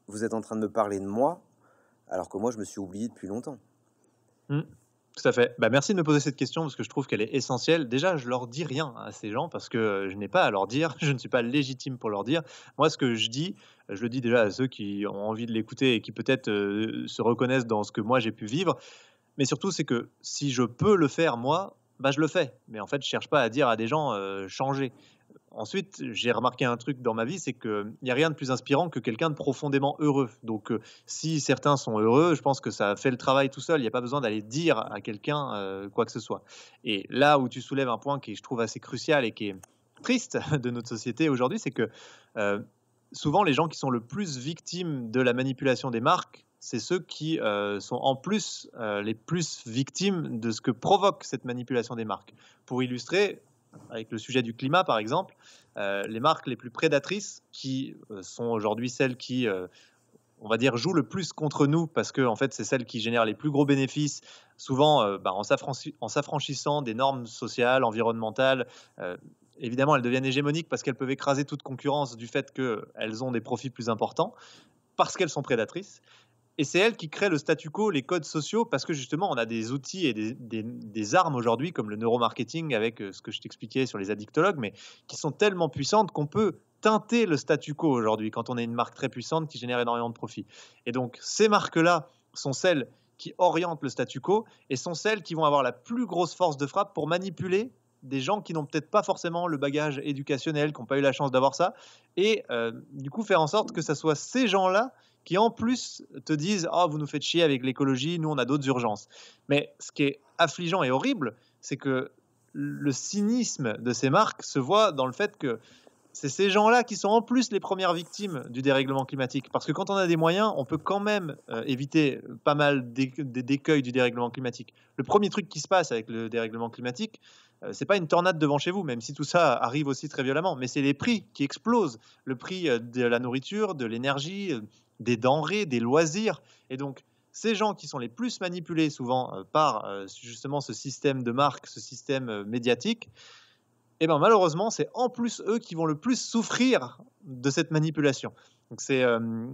Speaker 1: vous êtes en train de me parler de moi, alors que moi, je me suis oublié depuis longtemps.
Speaker 2: Mmh. Tout à fait. Bah, merci de me poser cette question parce que je trouve qu'elle est essentielle. Déjà, je leur dis rien à ces gens parce que je n'ai pas à leur dire. <laughs> Je ne suis pas légitime pour leur dire. Moi, ce que je dis, je le dis déjà à ceux qui ont envie de l'écouter et qui peut-être se reconnaissent dans ce que moi j'ai pu vivre. Mais surtout, c'est que si je peux le faire moi, bah, je le fais. Mais en fait, je cherche pas à dire à des gens euh, changer. changez. Ensuite, j'ai remarqué un truc dans ma vie, c'est qu'il n'y a rien de plus inspirant que quelqu'un de profondément heureux. Donc, euh, si certains sont heureux, je pense que ça fait le travail tout seul. Il n'y a pas besoin d'aller dire à quelqu'un euh, quoi que ce soit. Et là où tu soulèves un point qui, je trouve, assez crucial et qui est triste <laughs> de notre société aujourd'hui, c'est que souvent, les gens qui sont le plus victimes de la manipulation des marques c'est ceux qui euh, sont en plus euh, les plus victimes de ce que provoque cette manipulation des marques. Pour illustrer, avec le sujet du climat par exemple, euh, les marques les plus prédatrices, qui sont aujourd'hui celles qui, on va dire, jouent le plus contre nous, parce que en fait, c'est celles qui génèrent les plus gros bénéfices, souvent bah, en s'affranchissant des normes sociales, environnementales évidemment, elles deviennent hégémoniques parce qu'elles peuvent écraser toute concurrence du fait qu'elles ont des profits plus importants, parce qu'elles sont prédatrices. Et c'est elle qui crée le statu quo, les codes sociaux, parce que justement, on a des outils et des, armes aujourd'hui, comme le neuromarketing, avec euh, ce que je t'expliquais sur les addictologues, mais qui sont tellement puissantes qu'on peut teinter le statu quo aujourd'hui, quand on est une marque très puissante qui génère énormément de profits. Et donc, ces marques-là sont celles qui orientent le statu quo et sont celles qui vont avoir la plus grosse force de frappe pour manipuler des gens qui n'ont peut-être pas forcément le bagage éducationnel, qui n'ont pas eu la chance d'avoir ça, et euh, du coup faire en sorte que ce soit ces gens-là qui en plus te disent ⁇ oh, vous nous faites chier avec l'écologie, nous on a d'autres urgences ⁇ Mais ce qui est affligeant et horrible, c'est que le cynisme de ces marques se voit dans le fait que c'est ces gens-là qui sont en plus les premières victimes du dérèglement climatique. Parce que quand on a des moyens, on peut quand même euh, éviter euh, pas mal des décueils du dérèglement climatique. Le premier truc qui se passe avec le dérèglement climatique, euh, c'est pas une tornade devant chez vous, même si tout ça arrive aussi très violemment, mais c'est les prix qui explosent. Le prix de la nourriture, de l'énergie, des denrées, des loisirs. Et donc, ces gens qui sont les plus manipulés souvent euh, par euh, justement ce système de marque, ce système euh, médiatique, et eh ben malheureusement, c'est en plus eux qui vont le plus souffrir de cette manipulation. Donc c'est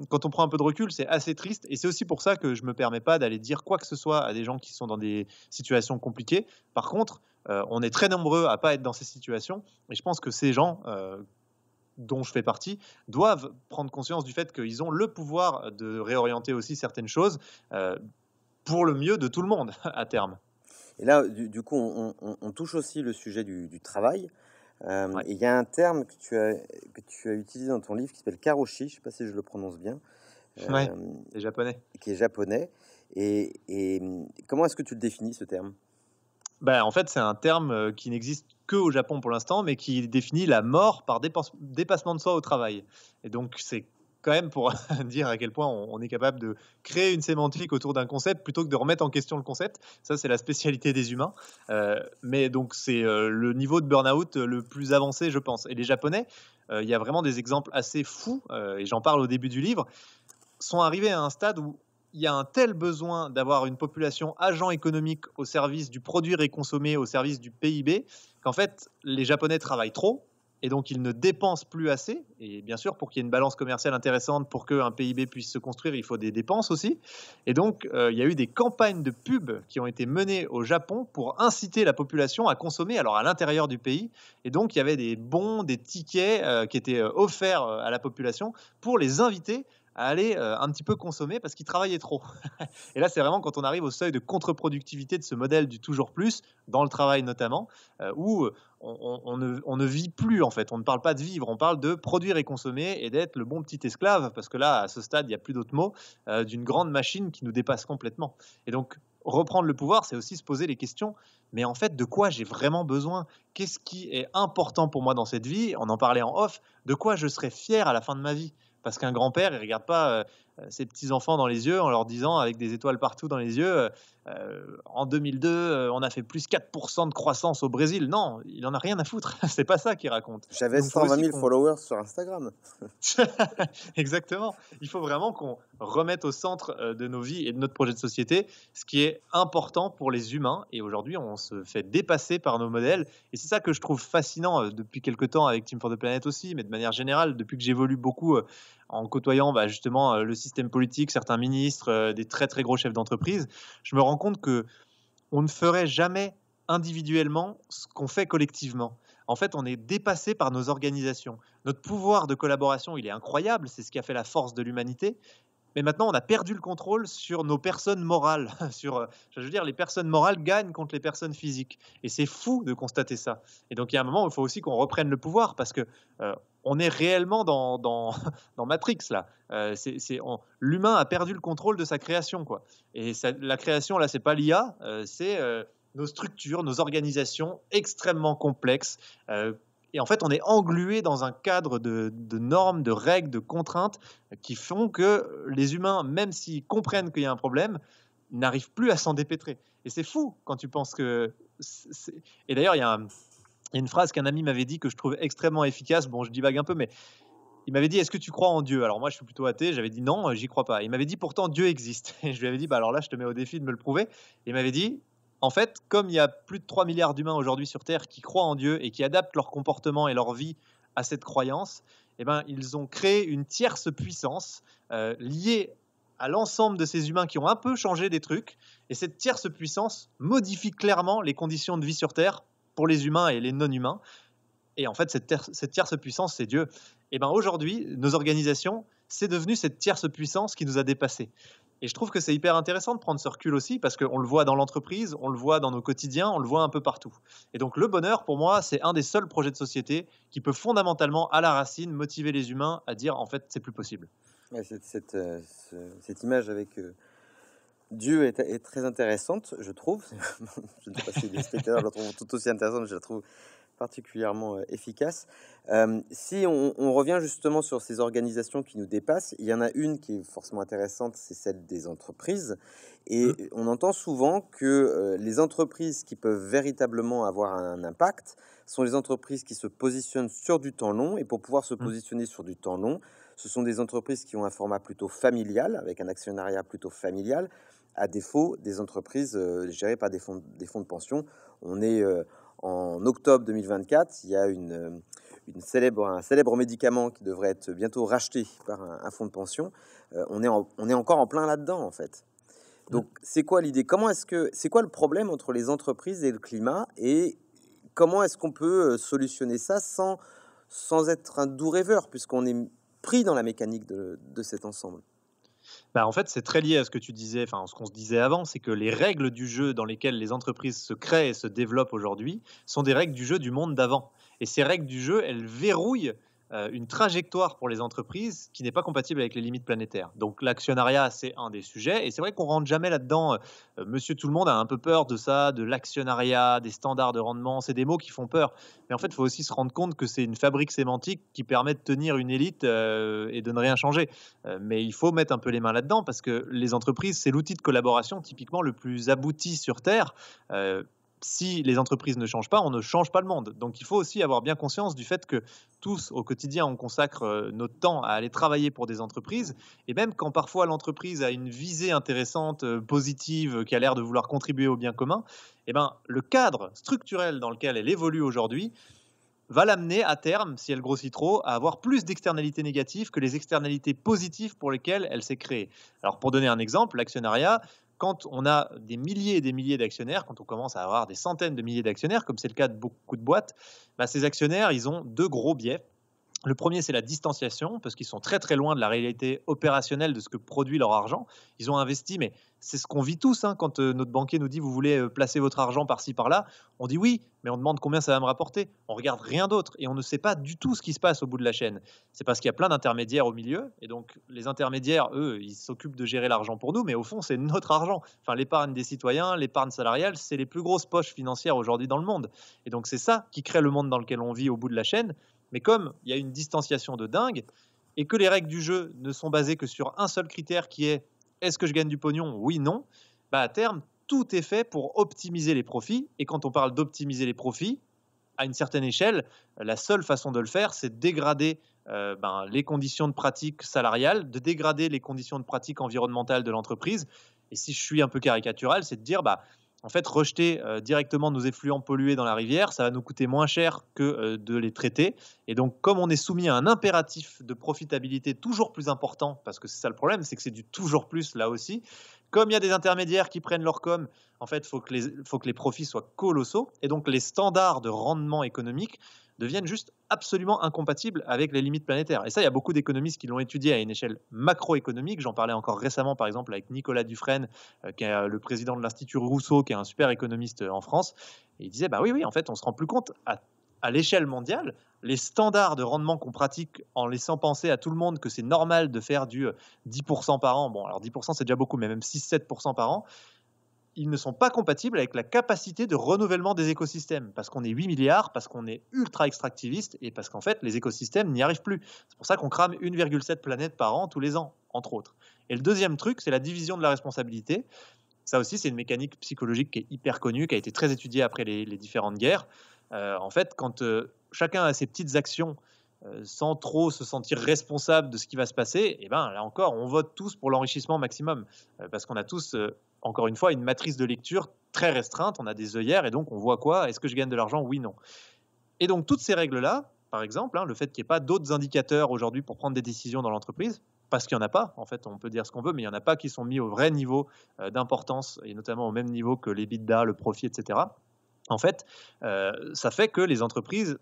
Speaker 2: quand on prend un peu de recul, c'est assez triste et c'est aussi pour ça que je me permets pas d'aller dire quoi que ce soit à des gens qui sont dans des situations compliquées. Par contre, on est très nombreux à pas être dans ces situations et je pense que ces gens dont je fais partie, doivent prendre conscience du fait qu'ils ont le pouvoir de réorienter aussi certaines choses euh, pour le mieux de tout le monde <laughs> à terme.
Speaker 1: Et là, du, coup, on, touche aussi le sujet du, travail. Euh, il y a un terme que tu, as, que tu as utilisé dans ton livre qui s'appelle karoshi, je ne sais pas si je le prononce bien. Euh, japonais. Qui est japonais. Et, comment est-ce que tu le définis, ce terme
Speaker 2: ben, En fait, c'est un terme qui n'existe que au Japon pour l'instant, mais qui définit la mort par dépassement de soi au travail. Et donc, c'est quand même pour <laughs> dire à quel point on, est capable de créer une sémantique autour d'un concept plutôt que de remettre en question le concept. Ça, c'est la spécialité des humains. Euh, mais donc, c'est euh, le niveau de burn-out le plus avancé, je pense. Et les Japonais, euh, il y a vraiment des exemples assez fous, et j'en parle au début du livre, sont arrivés à un stade où il y a un tel besoin d'avoir une population agent économique au service du produire et consommer, au service du PIB, qu'en fait, les Japonais travaillent trop et donc ils ne dépensent plus assez. Et bien sûr, pour qu'il y ait une balance commerciale intéressante, pour qu'un PIB puisse se construire, il faut des dépenses aussi. Et donc, euh, il y a eu des campagnes de pub qui ont été menées au Japon pour inciter la population à consommer, alors à l'intérieur du pays. Et donc, il y avait des bons, des tickets euh, qui étaient euh, offerts à la population pour les inviter à aller euh, un petit peu consommer parce qu'il travaillait trop. <laughs> et là, c'est vraiment quand on arrive au seuil de contre-productivité de ce modèle du toujours plus, dans le travail notamment, euh, où euh, on, ne, vit plus en fait. On ne parle pas de vivre, on parle de produire et consommer et d'être le bon petit esclave, parce que là, à ce stade, il n'y a plus d'autre mot, d'une grande machine qui nous dépasse complètement. Et donc, reprendre le pouvoir, c'est aussi se poser les questions, mais en fait, de quoi j'ai vraiment besoin Qu'est-ce qui est important pour moi dans cette vie On en parlait en off, de quoi je serais fier à la fin de ma vie parce qu'un grand-père, il regarde pas euh, ses euh, petits-enfants dans les yeux en leur disant, avec des étoiles partout dans les yeux, euh, euh, en 2002, on a fait plus 4% de croissance au Brésil. Non, il en a rien à foutre. <laughs> c'est pas ça qu'il raconte. J'avais 120 000 followers
Speaker 1: sur Instagram.
Speaker 2: <laughs> Exactement. Il faut vraiment qu'on remette au centre de nos vies et de notre projet de société ce qui est important pour les humains. Et aujourd'hui, on se fait dépasser par nos modèles. Et c'est ça que je trouve fascinant depuis quelques temps avec Team for the Planet aussi, mais de manière générale, depuis que j'évolue beaucoup en côtoyant bah, justement le système politique, certains ministres, euh, des très très gros chefs d'entreprise, je me rends compte que on ne ferait jamais individuellement ce qu'on fait collectivement. En fait, on est dépassé par nos organisations. Notre pouvoir de collaboration, il est incroyable, c'est ce qui a fait la force de l'humanité, mais maintenant on a perdu le contrôle sur nos personnes morales. <laughs> sur, euh, je veux dire, les personnes morales gagnent contre les personnes physiques. Et c'est fou de constater ça. Et donc il y a un moment où il faut aussi qu'on reprenne le pouvoir parce que euh, on est réellement dans, dans, <laughs> Matrix là. Euh, L'humain a perdu le contrôle de sa création quoi. Et la création là, c'est pas l'IA, euh, c'est nos structures, nos organisations extrêmement complexes et en fait, on est englué dans un cadre de, normes, de règles, de contraintes qui font que les humains, même s'ils comprennent qu'il y a un problème, n'arrivent plus à s'en dépêtrer. Et c'est fou quand tu penses que... Et d'ailleurs, il y a une phrase qu'un ami m'avait dit que je trouve extrêmement efficace. Bon, je divague un peu, mais il m'avait dit Est-ce que tu crois en Dieu Alors, moi, je suis plutôt athée. J'avais dit Non, j'y crois pas. Il m'avait dit Pourtant, Dieu existe. Et je lui avais dit Bah, alors là, je te mets au défi de me le prouver. il m'avait dit en fait, comme il y a plus de 3 milliards d'humains aujourd'hui sur Terre qui croient en Dieu et qui adaptent leur comportement et leur vie à cette croyance, eh ben, ils ont créé une tierce puissance euh, liée à l'ensemble de ces humains qui ont un peu changé des trucs. Et cette tierce puissance modifie clairement les conditions de vie sur Terre pour les humains et les non-humains. Et en fait, cette, cette tierce puissance, c'est Dieu. Et eh ben aujourd'hui, nos organisations, c'est devenu cette tierce puissance qui nous a dépassés. Et je trouve que c'est hyper intéressant de prendre ce recul aussi parce qu'on le voit dans l'entreprise, on le voit dans nos quotidiens, on le voit un peu partout. Et donc le bonheur, pour moi, c'est un des seuls projets de société qui peut fondamentalement, à la racine, motiver les humains à dire en fait c'est plus possible.
Speaker 1: Euh, cette, image avec euh, Dieu est, est, très intéressante, je trouve. <laughs> je ne sais pas si les spectateurs la trouvent tout aussi intéressante, je la trouve particulièrement euh, efficace. Euh, si on, revient justement sur ces organisations qui nous dépassent, il y en a une qui est forcément intéressante, c'est celle des entreprises. Et mmh. on entend souvent que euh, les entreprises qui peuvent véritablement avoir un impact sont les entreprises qui se positionnent sur du temps long. Et pour pouvoir se mmh. positionner sur du temps long, ce sont des entreprises qui ont un format plutôt familial, avec un actionnariat plutôt familial, à défaut des entreprises gérées par des fonds, des fonds de pension. On est en octobre 2024, il y a une, euh, une célèbre, un célèbre médicament qui devrait être bientôt racheté par un, fonds de pension. Euh, on, est on est encore en plein là-dedans, en fait. Donc, mm. c'est quoi l'idée Comment est-ce que c'est quoi le problème entre les entreprises et le climat Et comment est-ce qu'on peut euh, solutionner ça sans sans être un doux rêveur, puisqu'on est pris dans la mécanique de, de cet ensemble
Speaker 2: bah, en fait, c'est très lié à ce que tu disais, enfin, ce qu'on se disait avant, c'est que les règles du jeu dans lesquelles les entreprises se créent et se développent aujourd'hui sont des règles du jeu du monde d'avant. Et ces règles du jeu, elles verrouillent euh, une trajectoire pour les entreprises qui n'est pas compatible avec les limites planétaires. Donc l'actionnariat, c'est un des sujets, et c'est vrai qu'on rentre jamais là-dedans. Euh, Monsieur tout le monde a un peu peur de ça, de l'actionnariat, des standards de rendement, c'est des mots qui font peur. Mais en fait, il faut aussi se rendre compte que c'est une fabrique sémantique qui permet de tenir une élite euh, et de ne rien changer. mais il faut mettre un peu les mains là-dedans, parce que les entreprises, c'est l'outil de collaboration typiquement le plus abouti sur Terre si les entreprises ne changent pas, on ne change pas le monde. Donc il faut aussi avoir bien conscience du fait que tous, au quotidien, on consacre euh, notre temps à aller travailler pour des entreprises. Et même quand parfois l'entreprise a une visée intéressante, euh, positive, qui a l'air de vouloir contribuer au bien commun, eh ben, le cadre structurel dans lequel elle évolue aujourd'hui va l'amener à terme, si elle grossit trop, à avoir plus d'externalités négatives que les externalités positives pour lesquelles elle s'est créée. Alors pour donner un exemple, l'actionnariat, quand on a des milliers et des milliers d'actionnaires, quand on commence à avoir des centaines de milliers d'actionnaires, comme c'est le cas de beaucoup de boîtes, bah, ces actionnaires, ils ont deux gros biais. Le premier, c'est la distanciation, parce qu'ils sont très très loin de la réalité opérationnelle de ce que produit leur argent. Ils ont investi, mais c'est ce qu'on vit tous hein, quand euh, notre banquier nous dit vous voulez euh, placer votre argent par-ci par-là. On dit oui, mais on demande combien ça va me rapporter. On regarde rien d'autre et on ne sait pas du tout ce qui se passe au bout de la chaîne. C'est parce qu'il y a plein d'intermédiaires au milieu et donc les intermédiaires, eux, ils s'occupent de gérer l'argent pour nous, mais au fond, c'est notre argent. Enfin, l'épargne des citoyens, l'épargne salariale, c'est les plus grosses poches financières aujourd'hui dans le monde. Et donc c'est ça qui crée le monde dans lequel on vit au bout de la chaîne mais comme il y a une distanciation de dingue et que les règles du jeu ne sont basées que sur un seul critère qui est est-ce que je gagne du pognon Oui, non. Bah, à terme, tout est fait pour optimiser les profits. Et quand on parle d'optimiser les profits, à une certaine échelle, la seule façon de le faire, c'est de dégrader euh, ben, les conditions de pratique salariale, de dégrader les conditions de pratique environnementale de l'entreprise. Et si je suis un peu caricatural, c'est de dire bah, en fait, rejeter euh, directement nos effluents pollués dans la rivière, ça va nous coûter moins cher que euh, de les traiter. Et donc, comme on est soumis à un impératif de profitabilité toujours plus important, parce que c'est ça le problème, c'est que c'est du toujours plus là aussi, comme il y a des intermédiaires qui prennent leur com, en fait, il faut que les profits soient colossaux. Et donc, les standards de rendement économique deviennent juste absolument incompatibles avec les limites planétaires. Et ça, il y a beaucoup d'économistes qui l'ont étudié à une échelle macroéconomique. J'en parlais encore récemment, par exemple, avec Nicolas Dufresne, euh, qui est euh, le président de l'Institut Rousseau, qui est un super économiste euh, en France. il disait, bah oui, oui, en fait, on se rend plus compte à l'échelle mondiale, les standards de rendement qu'on pratique en laissant penser à tout le monde que c'est normal de faire du 10% par an, bon alors 10% c'est déjà beaucoup, mais même 6-7% par an, ils ne sont pas compatibles avec la capacité de renouvellement des écosystèmes, parce qu'on est 8 milliards, parce qu'on est ultra extractiviste, et parce qu'en fait, les écosystèmes n'y arrivent plus. C'est pour ça qu'on crame 1,7 planète par an tous les ans, entre autres. Et le deuxième truc, c'est la division de la responsabilité. Ça aussi, c'est une mécanique psychologique qui est hyper connue, qui a été très étudiée après les, différentes guerres. Euh, en fait, quand euh, chacun a ses petites actions, euh, sans trop se sentir responsable de ce qui va se passer, et eh ben là encore, on vote tous pour l'enrichissement maximum, parce qu'on a tous encore une fois, une matrice de lecture très restreinte. On a des œillères et donc on voit quoi Est-ce que je gagne de l'argent Oui, non. Et donc toutes ces règles-là, par exemple, hein, le fait qu'il n'y ait pas d'autres indicateurs aujourd'hui pour prendre des décisions dans l'entreprise, parce qu'il n'y en a pas, en fait, on peut dire ce qu'on veut, mais il n'y en a pas qui sont mis au vrai niveau euh, d'importance, et notamment au même niveau que les l'EBITDA, le profit, etc. En fait, euh, ça fait que les entreprises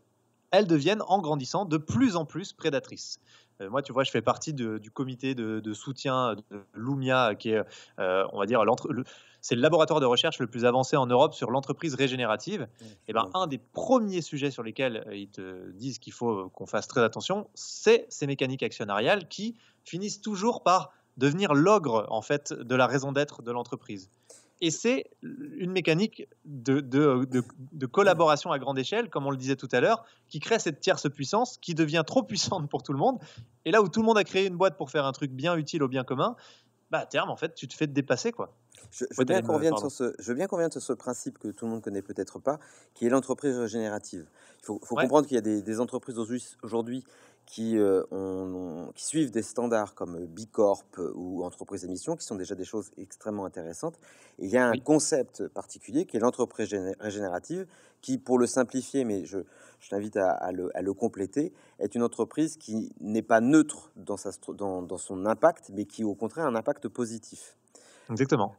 Speaker 2: elles deviennent en grandissant de plus en plus prédatrices. Euh, moi, tu vois, je fais partie du comité de, soutien de Lumia, qui est, euh, on va dire, le, c'est le laboratoire de recherche le plus avancé en Europe sur l'entreprise régénérative. Et eh ben, un des premiers sujets sur lesquels euh, ils te disent qu'il faut qu'on fasse très attention, c'est ces mécaniques actionnariales qui finissent toujours par devenir l'ogre en fait de la raison d'être de l'entreprise. Et c'est une mécanique de, collaboration à grande échelle, comme on le disait tout à l'heure, qui crée cette tierce puissance qui devient trop puissante pour tout le monde. Et là où tout le monde a créé une boîte pour faire un truc bien utile au bien commun, bah, à terme, en fait, tu te fais dépasser, quoi. Je, veux bien qu'on
Speaker 1: revienne, sur ce principe que tout le monde connaît peut-être pas, qui est l'entreprise régénérative. Il faut, comprendre qu'il y a des, des entreprises aujourd'hui qui, euh, qui, suivent des standards comme Bicorp euh, ou entreprise émission qui sont déjà des choses extrêmement intéressantes. il y a un concept particulier qui est l'entreprise régénérative, qui, pour le simplifier, mais je, je t'invite à, le, à, le, compléter, est une entreprise qui n'est pas neutre dans, sa, dans, dans son impact, mais qui, au contraire, a un impact positif. Exactement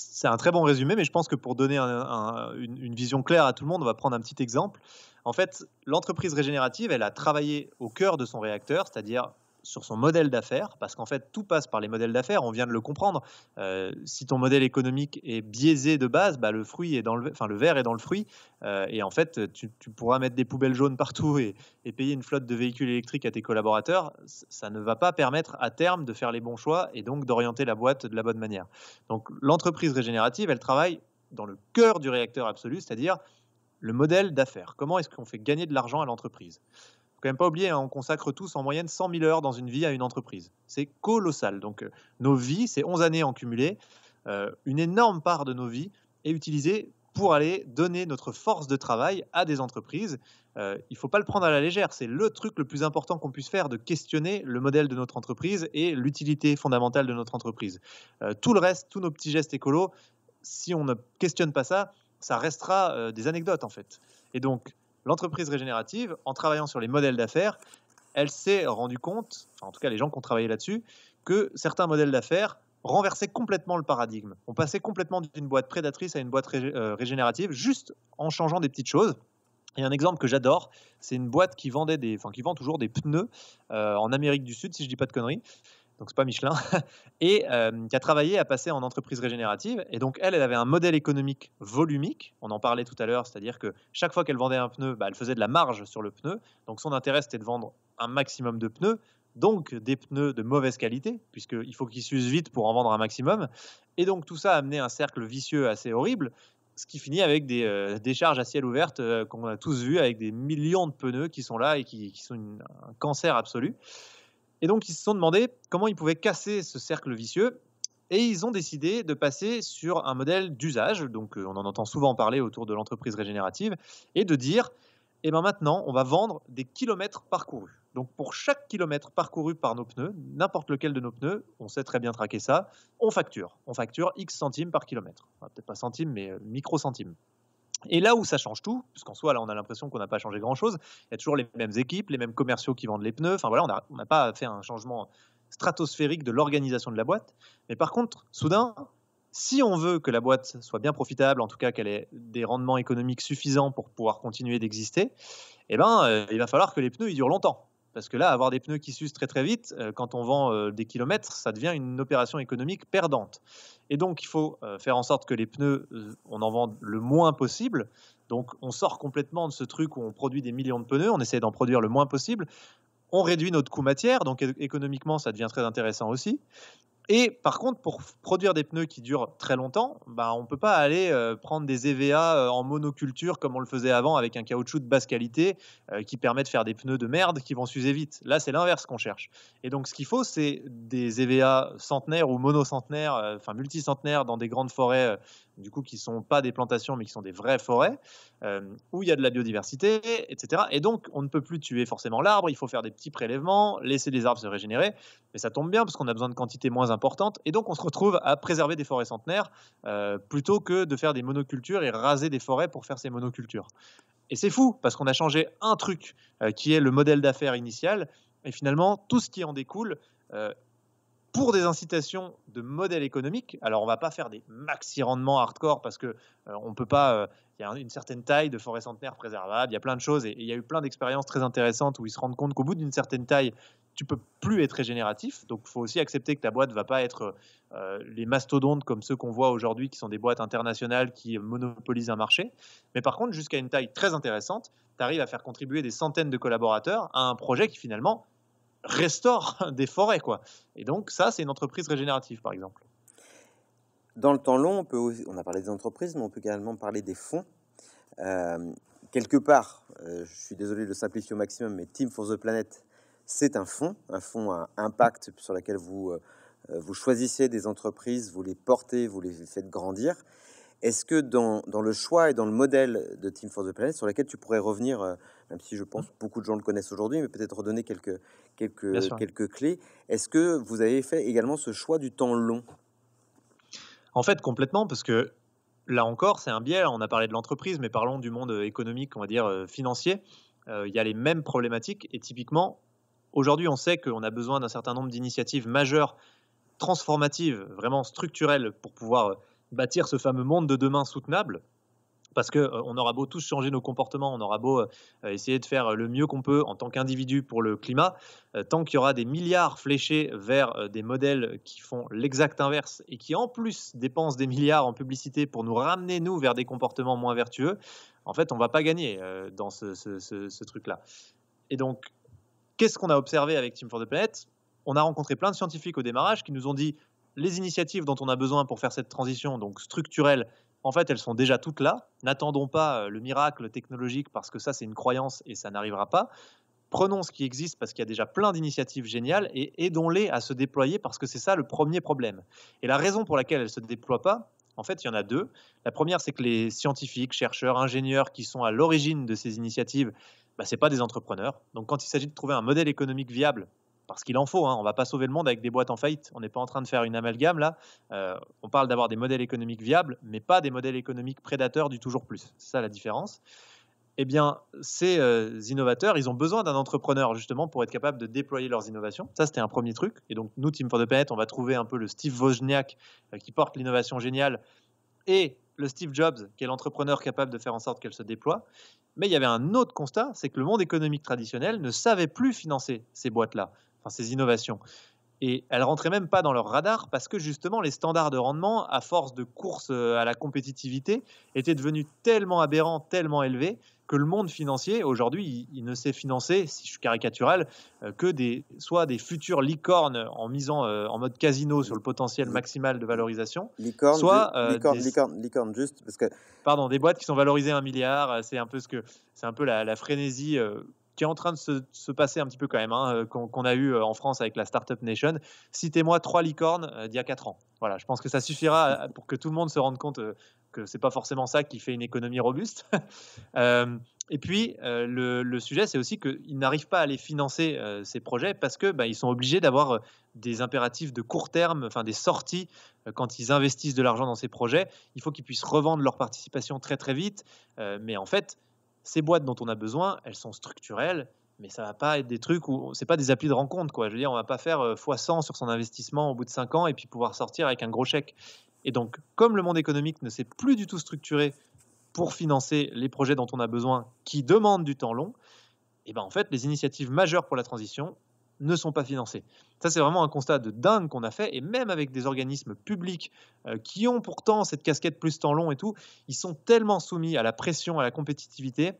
Speaker 1: c'est un très bon
Speaker 2: résumé, mais je pense que pour donner une, vision claire à tout le monde, on va prendre un petit exemple. En fait, l'entreprise régénérative, elle a travaillé au cœur de son réacteur, c'est-à-dire sur son modèle d'affaires, parce qu'en fait, tout passe par les modèles d'affaires, on vient de le comprendre. Euh, si ton modèle économique est biaisé de base, bah, le, fruit est dans le, enfin, le verre est dans le fruit, euh, et en fait, tu, pourras mettre des poubelles jaunes partout et, et, payer une flotte de véhicules électriques à tes collaborateurs, ça ne va pas permettre à terme de faire les bons choix et donc d'orienter la boîte de la bonne manière. Donc l'entreprise régénérative, elle travaille dans le cœur du réacteur absolu, c'est-à-dire le modèle d'affaires. Comment est-ce qu'on fait gagner de l'argent à l'entreprise faut quand même pas oublier, hein, on consacre tous en moyenne 100 000 heures dans une vie à une entreprise. C'est colossal. Donc, euh, nos vies, c'est 11 années en cumulé, euh, une énorme part de nos vies est utilisée pour aller donner notre force de travail à des entreprises. Euh, il ne faut pas le prendre à la légère. C'est le truc le plus important qu'on puisse faire de questionner le modèle de notre entreprise et l'utilité fondamentale de notre entreprise. tout le reste, tous nos petits gestes écolos, si on ne questionne pas ça, ça restera euh, des anecdotes en fait. Et donc, l'entreprise régénérative, en travaillant sur les modèles d'affaires, elle s'est rendue compte, en tout cas les gens qui ont travaillé là-dessus, que certains modèles d'affaires renversaient complètement le paradigme. On passait complètement d'une boîte prédatrice à une boîte euh, régénérative juste en changeant des petites choses. Et un exemple que j'adore, c'est une boîte qui vendait des, enfin qui vend toujours des pneus euh, en Amérique du Sud, si je ne dis pas de conneries donc c'est pas Michelin, <laughs> et euh, qui a travaillé à passer en entreprise régénérative. Et donc elle, elle avait un modèle économique volumique, on en parlait tout à l'heure, c'est-à-dire que chaque fois qu'elle vendait un pneu, bah, elle faisait de la marge sur le pneu, donc son intérêt c'était de vendre un maximum de pneus, donc des pneus de mauvaise qualité, puisqu'il faut qu'ils s'usent vite pour en vendre un maximum. Et donc tout ça a amené un cercle vicieux assez horrible, ce qui finit avec des euh, décharges à ciel ouvert euh, qu'on a tous vues, avec des millions de pneus qui sont là et qui, sont un cancer absolu. Et donc, ils se sont demandé comment ils pouvaient casser ce cercle vicieux. Et ils ont décidé de passer sur un modèle d'usage, donc euh, on en entend souvent parler autour de l'entreprise régénérative, et de dire, eh ben maintenant, on va vendre des kilomètres parcourus. Donc pour chaque kilomètre parcouru par nos pneus, n'importe lequel de nos pneus, on sait très bien traquer ça, on facture. On facture X centimes par kilomètre. Peut-être pas centimes, mais euh, micro-centimes. Et là où ça change tout, puisqu'en soi, là, on a l'impression qu'on n'a pas changé grand-chose, il y a toujours les mêmes équipes, les mêmes commerciaux qui vendent les pneus, enfin voilà, on n'a pas fait un changement stratosphérique de l'organisation de la boîte. Mais par contre, soudain, si on veut que la boîte soit bien profitable, en tout cas qu'elle ait des rendements économiques suffisants pour pouvoir continuer d'exister, eh ben, euh, il va falloir que les pneus durent longtemps. Parce que là, avoir des pneus qui s'usent très très vite, euh, quand on vend euh, des kilomètres, ça devient une opération économique perdante. Et donc, il faut euh, faire en sorte que les pneus, on en vende le moins possible. Donc, on sort complètement de ce truc où on produit des millions de pneus, on essaie d'en produire le moins possible. On réduit notre coût matière, donc économiquement, ça devient très intéressant aussi. Et par contre, pour produire des pneus qui durent très longtemps, bah, on ne peut pas aller euh, prendre des EVA euh, en monoculture comme on le faisait avant avec un caoutchouc de basse qualité euh, qui permet de faire des pneus de merde qui vont s'user vite. Là, c'est l'inverse qu'on cherche. Et donc, ce qu'il faut, c'est des EVA centenaires ou monocentenaires, enfin multicentenaires dans des grandes forêts, du coup, qui ne sont pas des plantations mais qui sont des vraies forêts où il y a de la biodiversité, etc. Et donc, on ne peut plus tuer forcément l'arbre, il faut faire des petits prélèvements, laisser les arbres se régénérer. Mais ça tombe bien parce qu'on a besoin de quantités moins importantes et donc, on se retrouve à préserver des forêts centenaires euh, plutôt que de faire des monocultures et raser des forêts pour faire ces monocultures. Et c'est fou, parce qu'on a changé un truc euh, qui est le modèle d'affaires initial. Et finalement, tout ce qui en découle, euh, pour des incitations de modèle économique, alors on va pas faire des maxi rendements hardcore parce que on peut pas. Il y a une certaine taille de forêt centenaire préservable, il y a plein de choses et il y a eu plein d'expériences très intéressantes où ils se rendent compte qu'au bout d'une certaine taille, tu peux plus être régénératif. Donc, il faut aussi accepter que ta boîte va pas être euh, les mastodontes comme ceux qu'on voit aujourd'hui, qui sont des boîtes internationales qui monopolisent un marché. Mais par contre, jusqu'à une taille très intéressante, tu arrives à faire contribuer des centaines de collaborateurs à un projet qui finalement restaure <laughs> des forêts, quoi. Et donc, ça, c'est une entreprise régénérative, par exemple.
Speaker 1: Dans le temps long, on peut on a parlé des entreprises, mais on peut également parler des fonds. Euh, quelque part, euh, je suis désolé de simplifier au maximum, mais Team for the Planet c'est un fonds, un fonds à impact sur lequel vous, euh, euh, vous choisissez des entreprises, vous les portez, vous les faites grandir. Est-ce que dans, le choix et dans le modèle de Team for the Planet, sur lequel tu pourrais revenir, euh, même si je pense beaucoup de gens le connaissent aujourd'hui, mais peut-être redonner quelques, quelques, quelques clés, est-ce que vous avez fait également ce choix du temps long En fait, complètement, parce que
Speaker 2: là encore, c'est un biais. On a parlé de l'entreprise, mais parlons du monde économique, on va dire financier. Il y a les mêmes problématiques, et typiquement, Aujourd'hui, on sait qu'on a besoin d'un certain nombre d'initiatives majeures, transformatives, vraiment structurelles, pour pouvoir euh, bâtir ce fameux monde de demain soutenable. Parce qu'on euh, aura beau tous changer nos comportements, on aura beau euh, essayer de faire le mieux qu'on peut en tant qu'individu pour le climat, tant qu'il y aura des milliards fléchés vers des modèles qui font l'exact inverse et qui en plus dépensent des milliards en publicité pour nous ramener, nous, vers des comportements moins vertueux, en fait, on ne va pas gagner dans ce, ce truc-là. Et donc, Qu'est-ce qu'on a observé avec Team for the Planet On a rencontré plein de scientifiques au démarrage qui nous ont dit les initiatives dont on a besoin pour faire cette transition, donc structurelle, en fait, elles sont déjà toutes là. N'attendons pas euh, le miracle technologique parce que ça, c'est une croyance et ça n'arrivera pas. Prenons ce qui existe parce qu'il y a déjà plein d'initiatives géniales et aidons-les à se déployer parce que c'est ça le premier problème. Et la raison pour laquelle elles ne se déploient pas, en fait, il y en a deux. La première, c'est que les scientifiques, chercheurs, ingénieurs qui sont à l'origine de ces initiatives bah, ce n'est pas des entrepreneurs. Donc quand il s'agit de trouver un modèle économique viable, parce qu'il en faut, hein, on ne va pas sauver le monde avec des boîtes en faillite, on n'est pas en train de faire une amalgame là, euh, on parle d'avoir des modèles économiques viables, mais pas des modèles économiques prédateurs du toujours plus. C'est ça la différence. Eh bien, ces euh, innovateurs, ils ont besoin d'un entrepreneur justement pour être capable de déployer leurs innovations. Ça, c'était un premier truc. Et donc, nous, Team for the Planet, on va trouver un peu le Steve Wozniak euh, qui porte l'innovation géniale et le Steve Jobs, qui est l'entrepreneur capable de faire en sorte qu'elle se déploie. Mais il y avait un autre constat, c'est que le monde économique traditionnel ne savait plus financer ces boîtes-là, enfin ces innovations. Et elles ne rentraient même pas dans leur radar parce que justement les standards de rendement, à force de course euh, à la compétitivité, étaient devenus tellement aberrants, tellement élevés que le monde financier, aujourd'hui, il, ne sait financer, si je suis caricatural, euh, que des, soit des futures licornes en misant euh, en mode casino sur le potentiel mm. maximal de valorisation,
Speaker 1: soit... Euh, des... licorne, juste, parce que...
Speaker 2: Pardon, des boîtes qui sont valorisées un milliard, c'est un peu, ce que, c'est un peu la, frénésie qui est en train de se, passer un petit peu quand même, hein, qu'on a eu en France avec la Startup Nation. Citez-moi trois licornes d'il y a quatre ans. Voilà, je pense que ça suffira pour que tout le monde se rende compte c'est pas forcément ça qui fait une économie robuste. <laughs> Euh, et puis euh, le, sujet, c'est aussi qu'ils n'arrivent pas à les financer euh, ces projets parce que bah, ils sont obligés d'avoir des impératifs de court terme, enfin des sorties quand ils investissent de l'argent dans ces projets. Il faut qu'ils puissent revendre leur participation très très vite. mais en fait, ces boîtes dont on a besoin, elles sont structurelles, mais ça va pas être des trucs où c'est pas des applis de rencontre quoi. Je veux dire, on va pas faire x100 sur son investissement au bout de 5 ans et puis pouvoir sortir avec un gros chèque. Et donc, comme le monde économique ne s'est plus du tout structuré pour financer les projets dont on a besoin qui demandent du temps long, et eh ben en fait, les initiatives majeures pour la transition ne sont pas financées. Ça, c'est vraiment un constat de dingue qu'on a fait, et même avec des organismes publics euh, qui ont pourtant cette casquette plus temps long et tout, ils sont tellement soumis à la pression, à la compétitivité,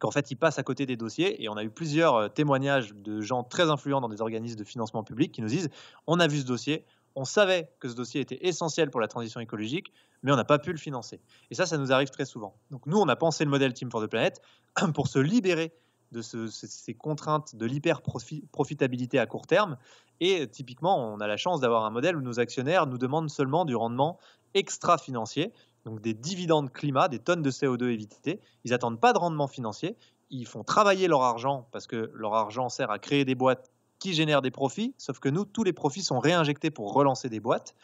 Speaker 2: qu'en fait, ils passent à côté des dossiers. Et on a eu plusieurs euh, témoignages de gens très influents dans des organismes de financement public qui nous disent, on a vu ce dossier, on savait que ce dossier était essentiel pour la transition écologique, mais on n'a pas pu le financer. Et ça, ça nous arrive très souvent. Donc nous, on a pensé le modèle Team for the Planet <clears throat> pour se libérer de ces contraintes de l'hyper-profitabilité à court terme. Et euh, typiquement, on a la chance d'avoir un modèle où nos actionnaires nous demandent seulement du rendement extra-financier, donc des dividendes climat, des tonnes de CO2 évitées. Ils n'attendent pas de rendement financier, ils font travailler leur argent parce que leur argent sert à créer des boîtes qui génèrent des profits, sauf que nous, tous les profits sont réinjectés pour relancer des boîtes,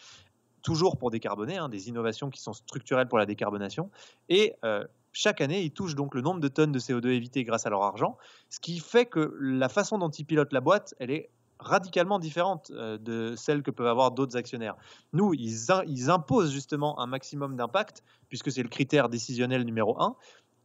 Speaker 2: toujours pour décarboner, hein, des innovations qui sont structurelles pour la décarbonation. Et euh, chaque année, ils touchent donc le nombre de tonnes de CO2 évitées grâce à leur argent, ce qui fait que la façon dont ils pilotent la boîte, elle est radicalement différente euh, de celle que peuvent avoir d'autres actionnaires. Nous, ils imposent justement un maximum d'impact, puisque c'est le critère décisionnel numéro un.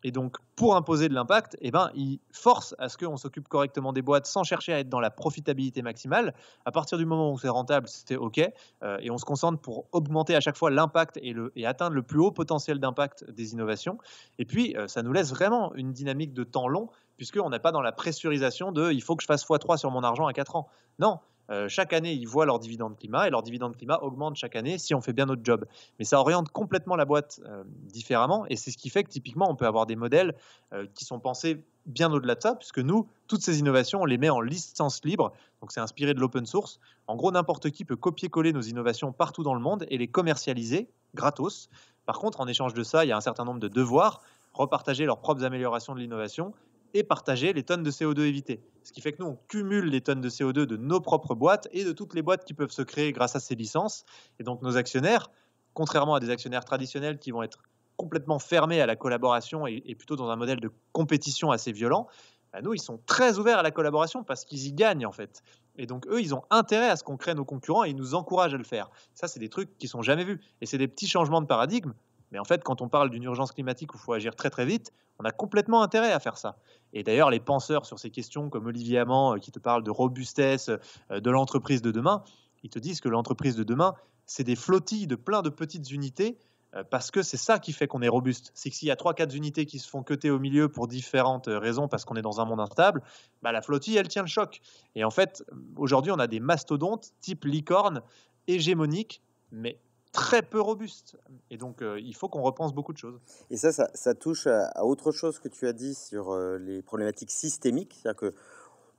Speaker 2: Et donc, pour imposer de l'impact, eh ben, il force à ce qu'on s'occupe correctement des boîtes sans chercher à être dans la profitabilité maximale. À partir du moment où c'est rentable, c'était OK. Euh, et on se concentre pour augmenter à chaque fois l'impact et, atteindre le plus haut potentiel d'impact des innovations. Et puis, euh, ça nous laisse vraiment une dynamique de temps long, puisqu'on n'est pas dans la pressurisation de il faut que je fasse x3 sur mon argent à 4 ans. Non, euh, chaque année, ils voient leur dividende climat et leur dividende climat augmente chaque année si on fait bien notre job. Mais ça oriente complètement la boîte euh, différemment et c'est ce qui fait que typiquement, on peut avoir des modèles euh, qui sont pensés bien au-delà de ça, puisque nous, toutes ces innovations, on les met en licence libre. Donc, c'est inspiré de l'open source. En gros, n'importe qui peut copier-coller nos innovations partout dans le monde et les commercialiser gratos. Par contre, en échange de ça, il y a un certain nombre de devoirs repartager leurs propres améliorations de l'innovation et partager les tonnes de CO2 évitées. Ce qui fait que nous, on cumule les tonnes de CO2 de nos propres boîtes et de toutes les boîtes qui peuvent se créer grâce à ces licences. Et donc nos actionnaires, contrairement à des actionnaires traditionnels qui vont être complètement fermés à la collaboration et, plutôt dans un modèle de compétition assez violent, à bah, nous, ils sont très ouverts à la collaboration parce qu'ils y gagnent en fait. Et donc eux, ils ont intérêt à ce qu'on crée nos concurrents et ils nous encouragent à le faire. Ça, c'est des trucs qui sont jamais vus. Et c'est des petits changements de paradigme mais en fait, quand on parle d'une urgence climatique où il faut agir très très vite, on a complètement intérêt à faire ça. Et d'ailleurs, les penseurs sur ces questions, comme Olivier Amand, euh, qui te parle de robustesse euh, de l'entreprise de demain, ils te disent que l'entreprise de demain, c'est des flottilles de plein de petites unités, euh, parce que c'est ça qui fait qu'on est robuste. C'est que s'il y a 3-4 unités qui se font cuter au milieu pour différentes raisons, parce qu'on est dans un monde instable, bah, la flottille, elle tient le choc. Et en fait, aujourd'hui, on a des mastodontes type licorne, hégémoniques, mais très peu robuste. Et donc, euh, il faut qu'on repense beaucoup de choses.
Speaker 1: Et ça, ça, touche à, autre chose que tu as dit sur euh, les problématiques systémiques. C'est-à-dire que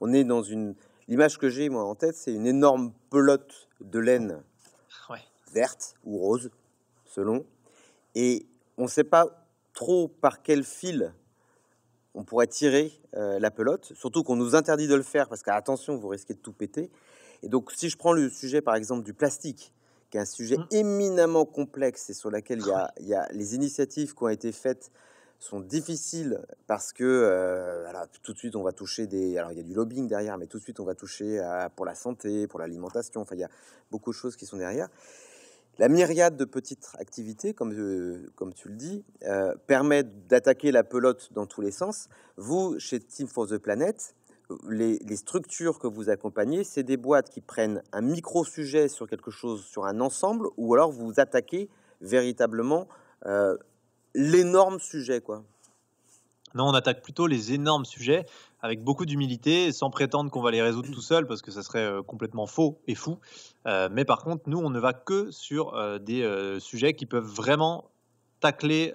Speaker 1: on est dans une. L'image que j'ai moi en tête, c'est une énorme pelote de laine verte ou rose, selon. Et on ne sait pas trop par quel fil on pourrait tirer euh, la pelote, surtout qu'on nous interdit de le faire parce qu'attention, vous risquez de tout péter. Et donc, si je prends le sujet par exemple du plastique, qui est un sujet mmh. éminemment complexe et sur laquelle ah il y a, les initiatives qui ont été faites sont difficiles parce que euh, tout de suite on va toucher des alors il y a du lobbying derrière mais tout de suite on va toucher pour la santé pour l'alimentation enfin il y a beaucoup de choses qui sont derrière la myriade de petites activités, comme, euh, comme tu le dis, euh, permettent permet d'attaquer la pelote dans tous les sens. Vous, chez Team for the Planet, les, structures que vous accompagnez, c'est des boîtes qui prennent un micro-sujet sur quelque chose, sur un ensemble, ou alors vous attaquez véritablement euh, l'énorme sujet, quoi.
Speaker 2: Non, on attaque plutôt les énormes sujets avec beaucoup d'humilité, sans prétendre qu'on va les résoudre tout seul, parce que ça serait euh, complètement faux et fou. Euh, mais par contre, nous, on ne va que sur des sujets qui peuvent vraiment tacler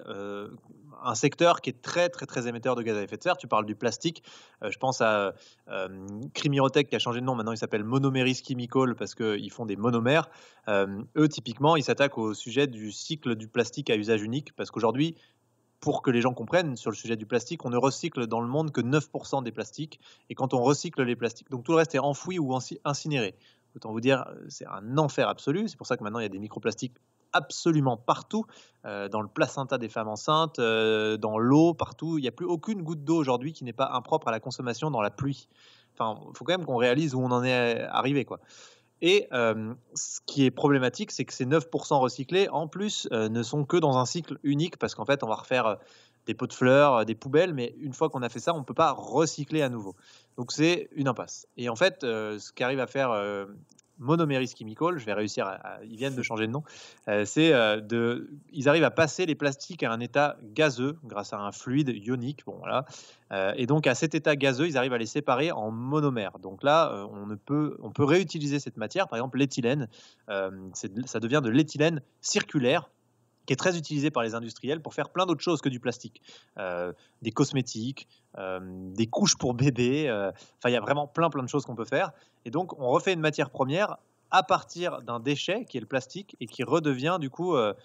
Speaker 2: un secteur qui est très, très, très émetteur de gaz à effet de serre. Tu parles du plastique. Euh, je pense à euh, Crimirotech qui a changé de nom. Maintenant, il s'appelle Monomeris Chemical parce qu'ils font des monomères. Euh, eux, typiquement, ils s'attaquent au sujet du cycle du plastique à usage unique parce qu'aujourd'hui, pour que les gens comprennent sur le sujet du plastique, on ne recycle dans le monde que 9% des plastiques. Et quand on recycle les plastiques, donc tout le reste est enfoui ou incinéré. Autant vous dire, c'est un enfer absolu. C'est pour ça que maintenant, il y a des microplastiques absolument partout, euh, dans le placenta des femmes enceintes, euh, dans l'eau, partout. Il n'y a plus aucune goutte d'eau aujourd'hui qui n'est pas impropre à la consommation dans la pluie. Enfin, il faut quand même qu'on réalise où on en est euh, arrivé, quoi. Et ce qui est problématique, c'est que ces 9% recyclés, en plus, ne sont que dans un cycle unique, parce qu'en fait, on va refaire des pots de fleurs, des poubelles, mais une fois qu'on a fait ça, on ne peut pas recycler à nouveau. Donc c'est une impasse. Et en fait, ce ce qu'arrive à faire monoméris Chemical, je vais réussir à, ils viennent de changer de nom, euh, c'est euh, de, ils arrivent à passer les plastiques à un état gazeux grâce à un fluide ionique, bon voilà, euh, et donc à cet état gazeux, ils arrivent à les séparer en monomères. Donc là, on ne peut, on peut réutiliser cette matière, par exemple l'éthylène, ça devient de l'éthylène circulaire qui est très utilisé par les industriels pour faire plein d'autres choses que du plastique. Euh, des cosmétiques, euh, des couches pour bébés, euh, enfin il y a vraiment plein plein de choses qu'on peut faire. Et donc on refait une matière première à partir d'un déchet qui est le plastique et qui redevient du coup bah,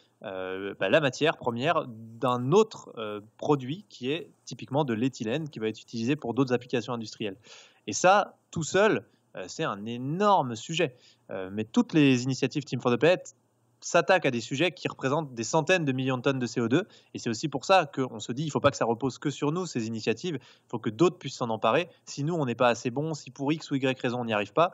Speaker 2: la matière première d'un autre produit qui est typiquement de l'éthylène qui va être utilisé pour d'autres applications industrielles. Et ça, tout seul, c'est un énorme sujet. mais toutes les initiatives Team for the Pet, s'attaque à des sujets qui représentent des centaines de millions de tonnes de CO2. Et c'est aussi pour ça qu'on se dit, il ne faut pas que ça repose que sur nous, ces initiatives. Il faut que d'autres puissent s'en emparer. Si nous, on n'est pas assez bons, si pour X ou Y raison, on n'y arrive pas,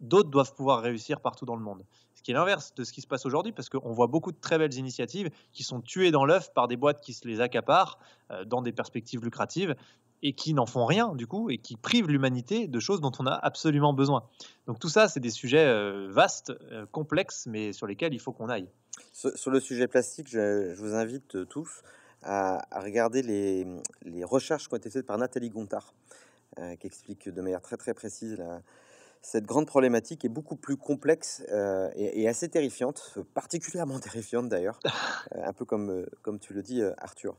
Speaker 2: d'autres doivent pouvoir réussir partout dans le monde. Ce qui est l'inverse de ce qui se passe aujourd'hui, parce qu'on voit beaucoup de très belles initiatives qui sont tuées dans l'œuf par des boîtes qui se les accaparent euh, dans des perspectives lucratives et qui n'en font rien du coup et qui privent l'humanité de choses dont on a absolument besoin. Donc tout ça, c'est des sujets euh, vastes, euh, complexes, mais sur lesquels il faut qu'on aille.
Speaker 1: Sur, le sujet plastique, je, vous invite euh, tous à, regarder les, les, recherches qui ont été faites par Nathalie Gontard, qui explique de manière très très précise cette grande problématique est beaucoup plus complexe et, et, assez terrifiante, particulièrement <laughs> terrifiante d'ailleurs, un peu comme, comme tu le dis Arthur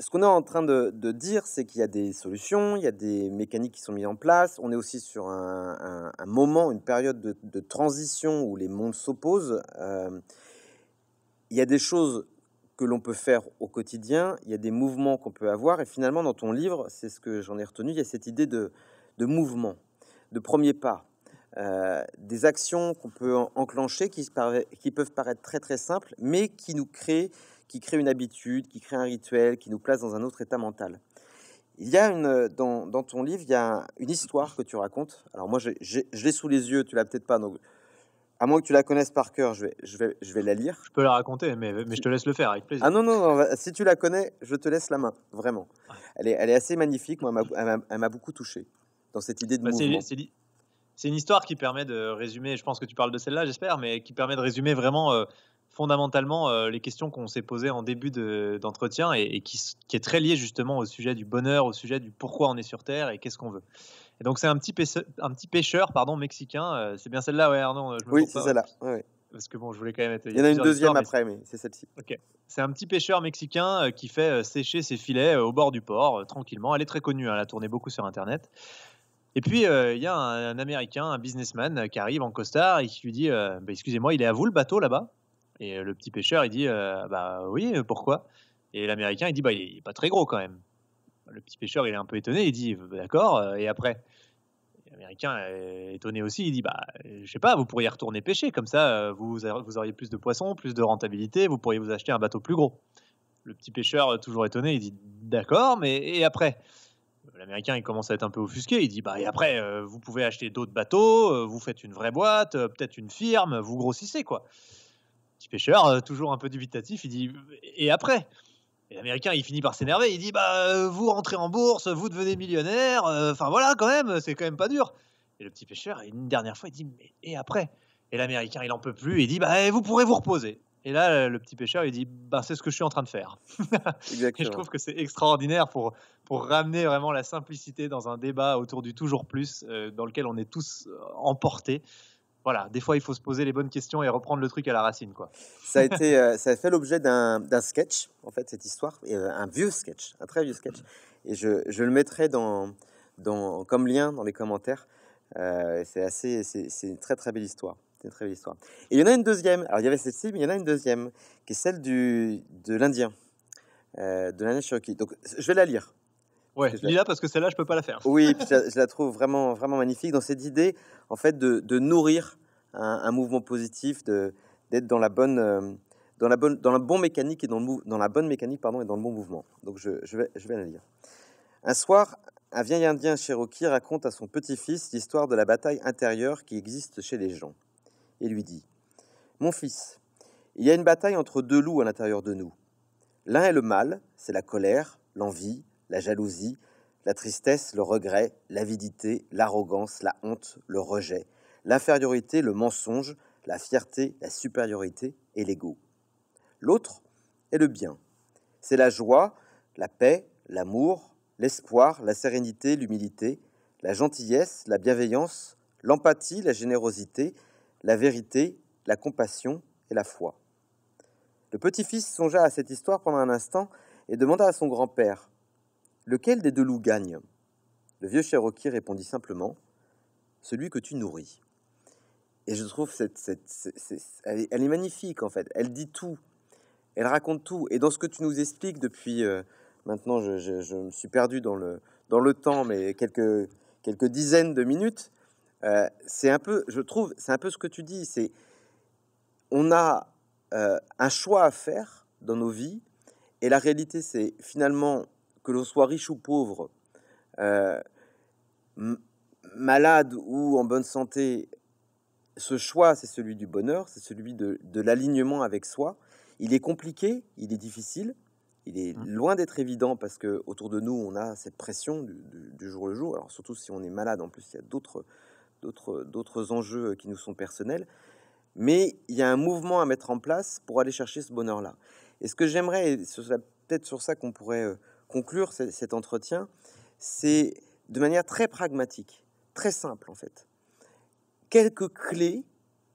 Speaker 1: ce qu'on est en train de, dire, c'est qu'il y a des solutions, il y a des mécaniques qui sont mises en place. On est aussi sur un, moment, une période de, transition où les mondes s'opposent. Euh, il y a des choses que l'on peut faire au quotidien, il y a des mouvements qu'on peut avoir. Et finalement, dans ton livre, c'est ce que j'en ai retenu, il y a cette idée de, mouvement, de premier pas. Euh, des actions qu'on peut enclencher qui, qui, peuvent paraître très très simples, mais qui nous créent qui crée une habitude, qui crée un rituel, qui nous place dans un autre état mental. Il y a une, euh, dans, ton livre, il y a une histoire que tu racontes. Alors moi, je, l'ai sous les yeux, tu l'as peut-être pas. Donc, à moins que tu la connaisses par cœur, je vais, je vais, je vais la lire.
Speaker 2: Je peux la raconter, mais, mais je te laisse le faire avec
Speaker 1: plaisir. Ah non, non, si tu la connais, je te laisse la main, vraiment. Elle est, elle est assez magnifique, moi, elle m'a beaucoup touché dans cette idée de bah, mouvement.
Speaker 2: C'est une histoire qui permet de résumer, je pense que tu parles de celle-là, j'espère, mais qui permet de résumer vraiment euh, fondamentalement euh, les questions qu'on s'est posées en début d'entretien et, qui, est très liée justement au sujet du bonheur, au sujet du pourquoi on est sur Terre et qu'est-ce qu'on veut. Et donc c'est un petit pêcheur, pardon, mexicain, euh, c'est bien celle-là, ouais, Arnaud Oui, c'est celle-là.
Speaker 1: Parce que bon, je voulais quand même être. Il y, en a, une deuxième après, mais c'est celle-ci. Ok.
Speaker 2: C'est un petit pêcheur mexicain euh, qui fait sécher ses filets au bord du port, tranquillement. Elle est très connue, hein, elle a tourné beaucoup sur Internet. Et puis, il y a un, Américain, un businessman, qui arrive en costard et qui lui dit «Bah, Excusez-moi, il est à vous le bateau là-bas et euh, le petit pêcheur, il dit euh, Bah oui, euh, pourquoi Et l'américain, il dit Bah il n'est pas très gros quand même. Le petit pêcheur, il est un peu étonné, il dit bah, D'accord, et après L'américain, étonné aussi, il dit Bah je sais pas, vous pourriez retourner pêcher, comme ça vous, auriez plus de poissons, plus de rentabilité, vous pourriez vous acheter un bateau plus gros. Le petit pêcheur, toujours étonné, il dit D'accord, mais et après L'américain, il commence à être un peu offusqué. Il dit Bah, et après, vous pouvez acheter d'autres bateaux, vous faites une vraie boîte, peut-être une firme, vous grossissez, quoi. Petit pêcheur, euh, toujours un peu dubitatif, il dit Et après Et l'américain, il finit par s'énerver. Il dit Bah, euh, vous rentrez en bourse, vous devenez millionnaire. Euh, enfin, voilà, quand même, c'est quand même pas dur. Et le petit pêcheur, une dernière fois, il dit Mais et après Et l'américain, il en peut plus. Il dit Bah, eh, vous pourrez vous reposer. Et là, le petit pêcheur, il dit bah, C'est ce que je suis en train de faire. <laughs> Et je trouve que c'est extraordinaire pour, pour ramener vraiment la simplicité dans un débat autour du toujours plus, dans lequel on est tous emportés voilà, des fois, il faut se poser les bonnes questions et reprendre le truc à la racine. Quoi. Ça, a été,
Speaker 1: euh, ça a fait l'objet d'un sketch, en fait, cette histoire. Euh, un vieux sketch, un très vieux sketch. Et je, le mettrai dans, dans, comme lien dans les commentaires. Euh, c'est assez, c'est une très très belle histoire. C'est une très belle histoire. Et il y en a une deuxième. Alors il y avait celle-ci, mais il y en a une deuxième qui est celle du, de l'Indien, de l'Indien Cherokee. Donc je vais la lire.
Speaker 2: Oui, je là parce que celle-là, je peux pas
Speaker 1: la faire. Oui, <laughs> je, la trouve vraiment, vraiment magnifique dans cette idée, en fait, de, nourrir un, mouvement positif, d'être dans la bonne, euh, dans la bonne, dans la bonne mécanique et dans le dans la bonne mécanique, pardon, et dans le bon mouvement. Donc je, vais, je vais la lire. Un soir, un vieil Indien Cherokee raconte à son petit-fils l'histoire de la bataille intérieure qui existe chez les gens, et lui dit Mon fils, il y a une bataille entre deux loups à l'intérieur de nous. L'un est le mal, c'est la colère, l'envie, la jalousie, la tristesse, le regret, l'avidité, l'arrogance, la honte, le rejet, l'infériorité, le mensonge, la fierté, la supériorité et l'ego. L'autre est le bien. C'est la joie, la paix, l'amour, l'espoir, la sérénité, l'humilité, la gentillesse, la bienveillance, l'empathie, la générosité, la vérité, la compassion et la foi. Le petit-fils songea à cette histoire pendant un instant et demanda à son grand-père Lequel des deux loups gagne Le vieux Cherokee répondit simplement Celui que tu nourris. Et je trouve cette. cette, elle, est, magnifique en fait. Elle dit tout. Elle raconte tout. Et dans ce que tu nous expliques depuis. Euh, maintenant, je, me suis perdu dans le, dans le temps, mais quelques, quelques dizaines de minutes. Euh, c'est un peu, je trouve, c'est un peu ce que tu dis. C'est. On a euh, un choix à faire dans nos vies. Et la réalité, c'est finalement, que l'on soit riche ou pauvre, euh, malade ou en bonne santé, ce choix, c'est celui du bonheur, c'est celui de, l'alignement avec soi. Il est compliqué, il est difficile, il est mmh. loin d'être évident parce que autour de nous, on a cette pression du, jour le jour. Alors surtout si on est malade, en plus, il y a d'autres, d'autres, d'autres enjeux qui nous sont personnels. Mais il y a un mouvement à mettre en place pour aller chercher ce bonheur-là. Et ce que j'aimerais, et ce peut-être sur ça qu'on pourrait euh, conclure cet entretien, c'est de manière très pragmatique, très simple en fait. Quelques clés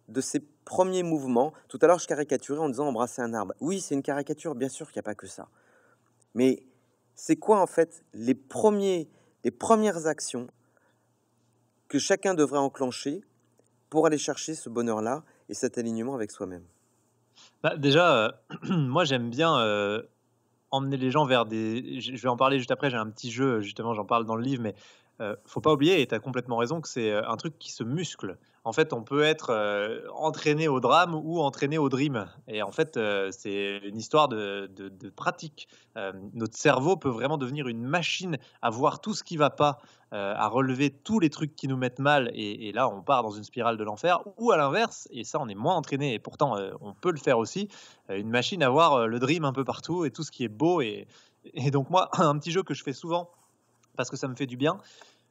Speaker 1: de ces premiers mouvements. Tout à l'heure, je caricaturais en disant embrasser un arbre. Oui, c'est une caricature, bien sûr qu'il n'y a pas que ça. Mais c'est quoi en fait les, premiers, les premières actions que chacun devrait enclencher pour aller chercher ce bonheur-là et cet alignement avec soi-même
Speaker 2: bah Déjà, euh, <clears throat> moi j'aime bien euh, emmener les gens vers des. Je vais en parler juste après, j'ai un petit jeu, justement, j'en parle dans le livre, mais ne euh, faut pas oublier, et tu as complètement raison, que c'est euh, un truc qui se muscle. En fait, on peut être euh, entraîné au drame ou entraîné au dream. Et en fait, c'est une histoire de, pratique. notre cerveau peut vraiment devenir une machine à voir tout ce qui va pas, à relever tous les trucs qui nous mettent mal. Et, là, on part dans une spirale de l'enfer. Ou à l'inverse, et ça, on est moins entraîné, et pourtant, on peut le faire aussi, une machine à voir le dream un peu partout et tout ce qui est beau. et donc, moi, <laughs> un petit jeu que je fais souvent parce que ça me fait du bien.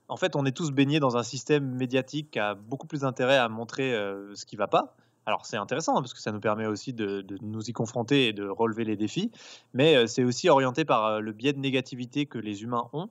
Speaker 2: En fait, on est tous baignés dans un système médiatique qui a beaucoup plus intérêt à montrer euh, ce qui ne va pas. Alors c'est intéressant hein, parce que ça nous permet aussi de, nous y confronter et de relever les défis, mais euh, c'est aussi orienté par euh, le biais de négativité que les humains ont,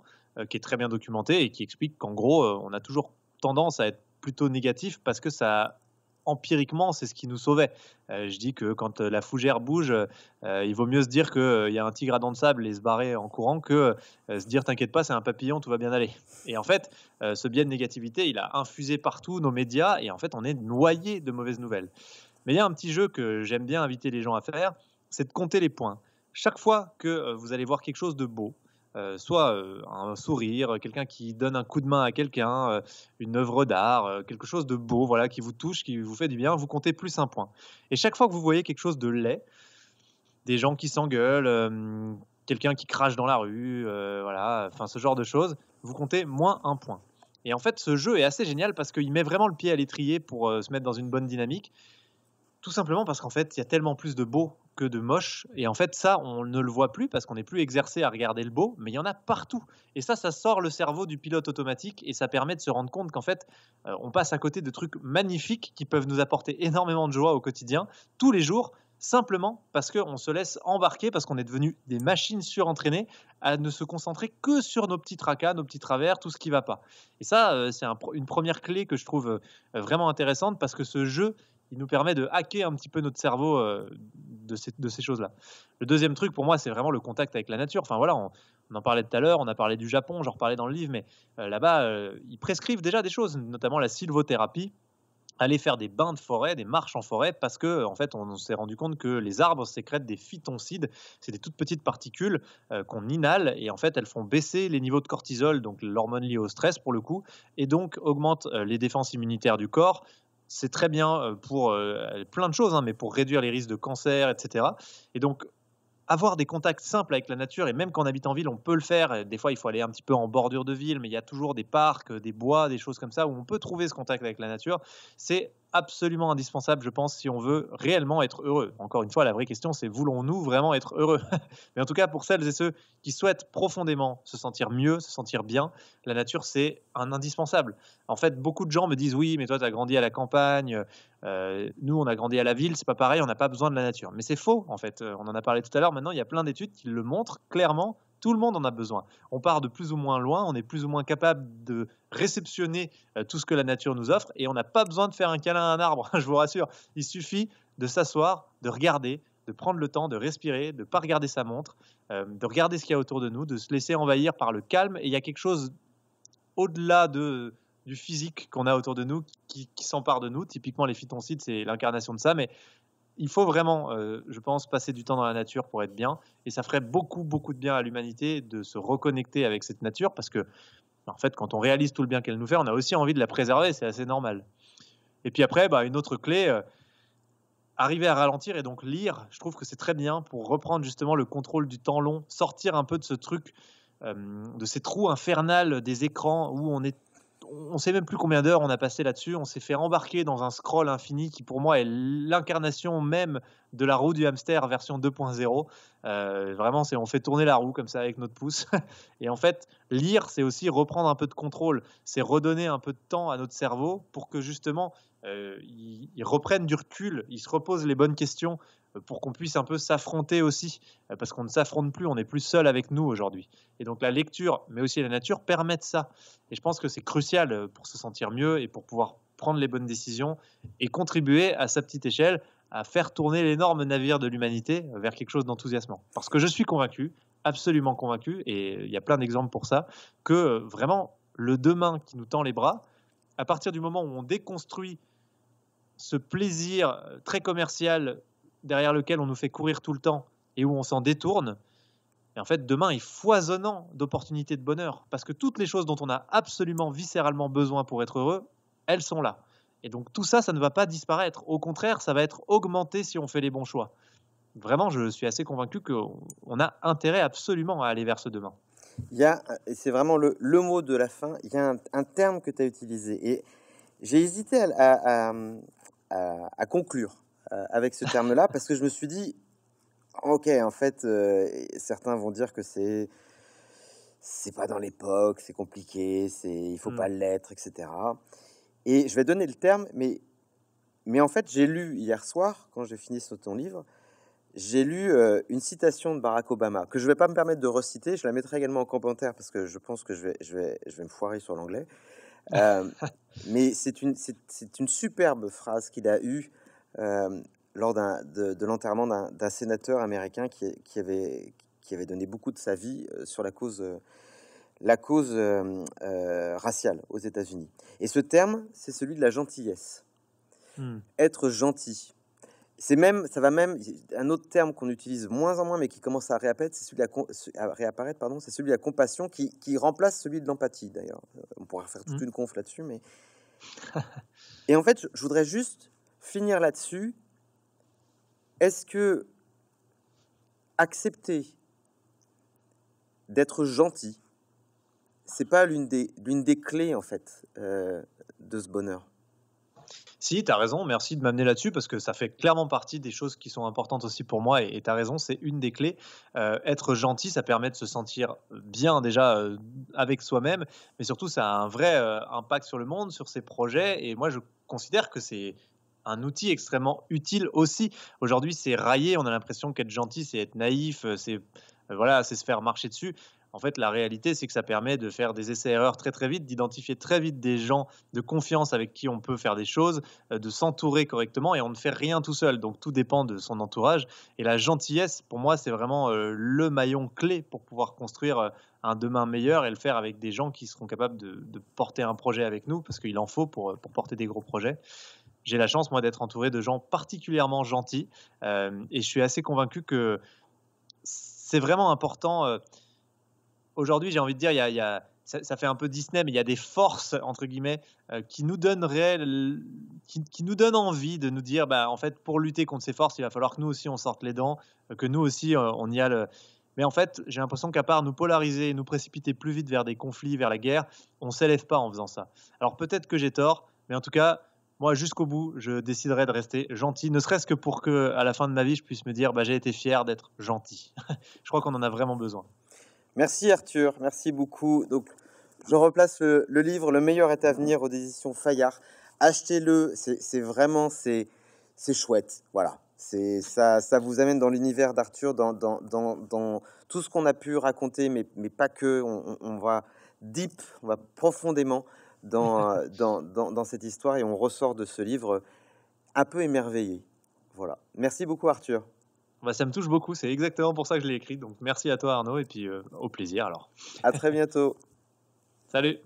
Speaker 2: qui est très bien documenté et qui explique qu'en gros, on a toujours tendance à être plutôt négatif parce que ça empiriquement, c'est ce qui nous sauvait. Euh, je dis que quand euh, la fougère bouge, euh, il vaut mieux se dire qu'il y a un tigre à dents de sable et se barrer en courant que se dire t'inquiète pas, c'est un papillon, tout va bien aller. Et en fait, ce biais de négativité, il a infusé partout nos médias et en fait, on est noyé de mauvaises nouvelles. Mais il y a un petit jeu que j'aime bien inviter les gens à faire, c'est de compter les points. Chaque fois que vous allez voir quelque chose de beau, euh, soit euh, un sourire, euh, quelqu'un qui donne un coup de main à quelqu'un, une œuvre d'art, quelque chose de beau, voilà, qui vous touche, qui vous fait du bien, vous comptez plus un point. Et chaque fois que vous voyez quelque chose de laid, des gens qui s'engueulent, quelqu'un qui crache dans la rue, voilà, enfin ce genre de choses, vous comptez moins un point. Et en fait, ce jeu est assez génial parce qu'il met vraiment le pied à l'étrier pour se mettre dans une bonne dynamique. Tout simplement parce qu'en fait, il y a tellement plus de beaux, que de moche. Et en fait, ça, on ne le voit plus parce qu'on n'est plus exercé à regarder le beau, mais il y en a partout. Et ça, ça sort le cerveau du pilote automatique et ça permet de se rendre compte qu'en fait, euh, on passe à côté de trucs magnifiques qui peuvent nous apporter énormément de joie au quotidien, tous les jours, simplement parce qu'on se laisse embarquer, parce qu'on est devenu des machines surentraînées à ne se concentrer que sur nos petits tracas, nos petits travers, tout ce qui va pas. Et ça, euh, c'est une première clé que je trouve euh, vraiment intéressante parce que ce jeu il nous permet de hacker un petit peu notre cerveau euh, de ces, de ces choses-là. Le deuxième truc pour moi, c'est vraiment le contact avec la nature. Enfin voilà, on, en parlait tout à l'heure, on a parlé du Japon, j'en reparlais dans le livre, mais euh, là-bas, euh, ils prescrivent déjà des choses, notamment la sylvothérapie. Aller faire des bains de forêt, des marches en forêt, parce que en fait, on, s'est rendu compte que les arbres sécrètent des phytoncides, c'est des toutes petites particules qu'on inhale et en fait, elles font baisser les niveaux de cortisol, donc l'hormone liée au stress pour le coup, et donc augmentent les défenses immunitaires du corps, c'est très bien euh, pour euh, plein de choses, hein, mais pour réduire les risques de cancer, etc. Et donc, avoir des contacts simples avec la nature, et même quand on habite en ville, on peut le faire. Des fois, il faut aller un petit peu en bordure de ville, mais il y a toujours des parcs, euh, des bois, des choses comme ça, où on peut trouver ce contact avec la nature. C'est absolument indispensable, je pense, si on veut réellement être heureux. Encore une fois, la vraie question, c'est voulons-nous vraiment être heureux <laughs> Mais en tout cas, pour celles et ceux qui souhaitent profondément se sentir mieux, se sentir bien, la nature, c'est un indispensable. En fait, beaucoup de gens me disent oui, mais toi, tu as grandi à la campagne, euh, nous, on a grandi à la ville, c'est pas pareil, on n'a pas besoin de la nature. Mais c'est faux, en fait. Euh, on en a parlé tout à l'heure, maintenant, il y a plein d'études qui le montrent clairement. Tout le monde en a besoin. On part de plus ou moins loin, on est plus ou moins capable de réceptionner euh, tout ce que la nature nous offre et on n'a pas besoin de faire un câlin à un arbre, <laughs> je vous rassure. Il suffit de s'asseoir, de regarder, de prendre le temps de respirer, de ne pas regarder sa montre, euh, de regarder ce qu'il y a autour de nous, de se laisser envahir par le calme. Et il y a quelque chose au-delà de, du physique qu'on a autour de nous qui, qui s'empare de nous. Typiquement, les phytoncides, c'est l'incarnation de ça, mais il faut vraiment, euh, je pense, passer du temps dans la nature pour être bien. Et ça ferait beaucoup, beaucoup de bien à l'humanité de se reconnecter avec cette nature parce que, en fait, quand on réalise tout le bien qu'elle nous fait, on a aussi envie de la préserver. C'est assez normal. Et puis après, bah, une autre clé, euh, arriver à ralentir et donc lire, je trouve que c'est très bien pour reprendre justement le contrôle du temps long, sortir un peu de ce truc, euh, de ces trous infernales des écrans où on est on sait même plus combien d'heures on a passé là-dessus. On s'est fait embarquer dans un scroll infini qui, pour moi, est l'incarnation même de la roue du hamster version 2.0. Euh, vraiment, c'est on fait tourner la roue comme ça avec notre pouce. <laughs> Et en fait, lire, c'est aussi reprendre un peu de contrôle. C'est redonner un peu de temps à notre cerveau pour que justement, euh, il, reprenne du recul, il se repose les bonnes questions pour qu'on puisse un peu s'affronter aussi, euh, parce qu'on ne s'affronte plus, on n'est plus seul avec nous aujourd'hui. Et donc la lecture, mais aussi la nature, permettent ça. Et je pense que c'est crucial euh, pour se sentir mieux et pour pouvoir prendre les bonnes décisions et contribuer à sa petite échelle à faire tourner l'énorme navire de l'humanité vers quelque chose d'enthousiasmant. Parce que je suis convaincu, absolument convaincu, et il y a plein d'exemples pour ça, que euh, vraiment le demain qui nous tend les bras, à partir du moment où on déconstruit ce plaisir très commercial derrière lequel on nous fait courir tout le temps et où on s'en détourne, et en fait, demain est foisonnant d'opportunités de bonheur, parce que toutes les choses dont on a absolument viscéralement besoin pour être heureux, elles sont là. Et donc tout ça, ça ne va pas disparaître. Au contraire, ça va être augmenté si on fait les bons choix. Vraiment, je suis assez convaincu qu'on a intérêt absolument à aller vers ce demain.
Speaker 1: Il y a, et c'est vraiment le, mot de la fin, il y a un, terme que tu as utilisé. Et j'ai hésité à conclure euh, avec ce terme-là parce que je me suis dit, ok, en fait, euh, certains vont dire que c'est c'est pas dans l'époque, c'est compliqué, c'est il faut pas mm. l'être, etc. Et je vais donner le terme, mais mais en fait, j'ai lu hier soir quand j'ai fini sur ton livre, j'ai lu euh, une citation de Barack Obama que je vais pas me permettre de reciter. Je la mettrai également en commentaire parce que je pense que je vais je vais je vais me foirer sur l'anglais. <laughs> mais c'est une c'est une superbe phrase qu'il a eue euh, lors de, l'enterrement d'un sénateur américain qui, avait, donné beaucoup de sa vie euh, sur la cause, euh, raciale aux États-Unis. Et ce terme, c'est celui de la gentillesse. Hmm. Être gentil. C'est même, ça va même, un autre terme qu'on utilise moins en moins, mais qui commence à réapparaître, c'est celui de la, c'est celui de la compassion qui, remplace celui de l'empathie. D'ailleurs, on pourra faire toute hmm. une conf là-dessus, mais. <laughs> Et en fait, je voudrais juste finir là-dessus, est-ce que accepter d'être gentil, c'est pas l'une des, l'une des clés en fait euh, de ce bonheur
Speaker 2: Si, tu as raison, merci de m'amener là-dessus parce que ça fait clairement partie des choses qui sont importantes aussi pour moi et tu as raison, c'est une des clés. Euh, être gentil, ça permet de se sentir bien déjà euh, avec soi-même, mais surtout ça a un vrai impact sur le monde, sur ses projets et moi je considère que c'est un outil extrêmement utile aussi. Aujourd'hui, c'est railler, on a l'impression qu'être gentil, c'est être naïf, euh, c'est euh, voilà, c'est se faire marcher dessus. En fait, la réalité, c'est que ça permet de faire des essais-erreurs très très vite, d'identifier très vite des gens de confiance avec qui on peut faire des choses, euh, de s'entourer correctement et on ne fait rien tout seul. Donc tout dépend de son entourage. Et la gentillesse, pour moi, c'est vraiment le maillon clé pour pouvoir construire un demain meilleur et le faire avec des gens qui seront capables de, porter un projet avec nous, parce qu'il en faut pour, pour porter des gros projets j'ai la chance, moi, d'être entouré de gens particulièrement gentils. Euh, et je suis assez convaincu que c'est vraiment important. Euh, aujourd'hui, j'ai envie de dire, il y a, ça, fait un peu Disney, mais il y a des forces entre guillemets euh, qui nous donneraient, qui, qui, nous donnent envie de nous dire, bah en fait, pour lutter contre ces forces, il va falloir que nous aussi on sorte les dents, que nous aussi on y a le. Mais en fait, j'ai l'impression qu'à part nous polariser nous précipiter plus vite vers des conflits, vers la guerre, on s'élève pas en faisant ça. Alors peut-être que j'ai tort, mais en tout cas, moi, jusqu'au bout, je déciderai de rester gentil, ne serait-ce que pour que, à la fin de ma vie, je puisse me dire, bah, j'ai été fier d'être gentil. <laughs> je crois qu'on en a vraiment besoin.
Speaker 1: Merci Arthur, merci beaucoup. Donc, je replace le, livre Le meilleur est à venir aux éditions Fayard. Achetez-le, c'est vraiment c'est chouette. Voilà, c'est ça, ça vous amène dans l'univers d'Arthur, dans, dans, dans, dans, tout ce qu'on a pu raconter, mais, mais pas que. On, on, va deep, on va profondément <laughs> Euh, dans, dans, cette histoire et on ressort de ce livre euh, un peu émerveillé. Voilà. Merci beaucoup, Arthur.
Speaker 2: Bah, ça me touche beaucoup. C'est exactement pour ça que je l'ai écrit. Donc, merci à toi, Arnaud, et puis euh, au plaisir alors. À très <laughs> bientôt. Salut.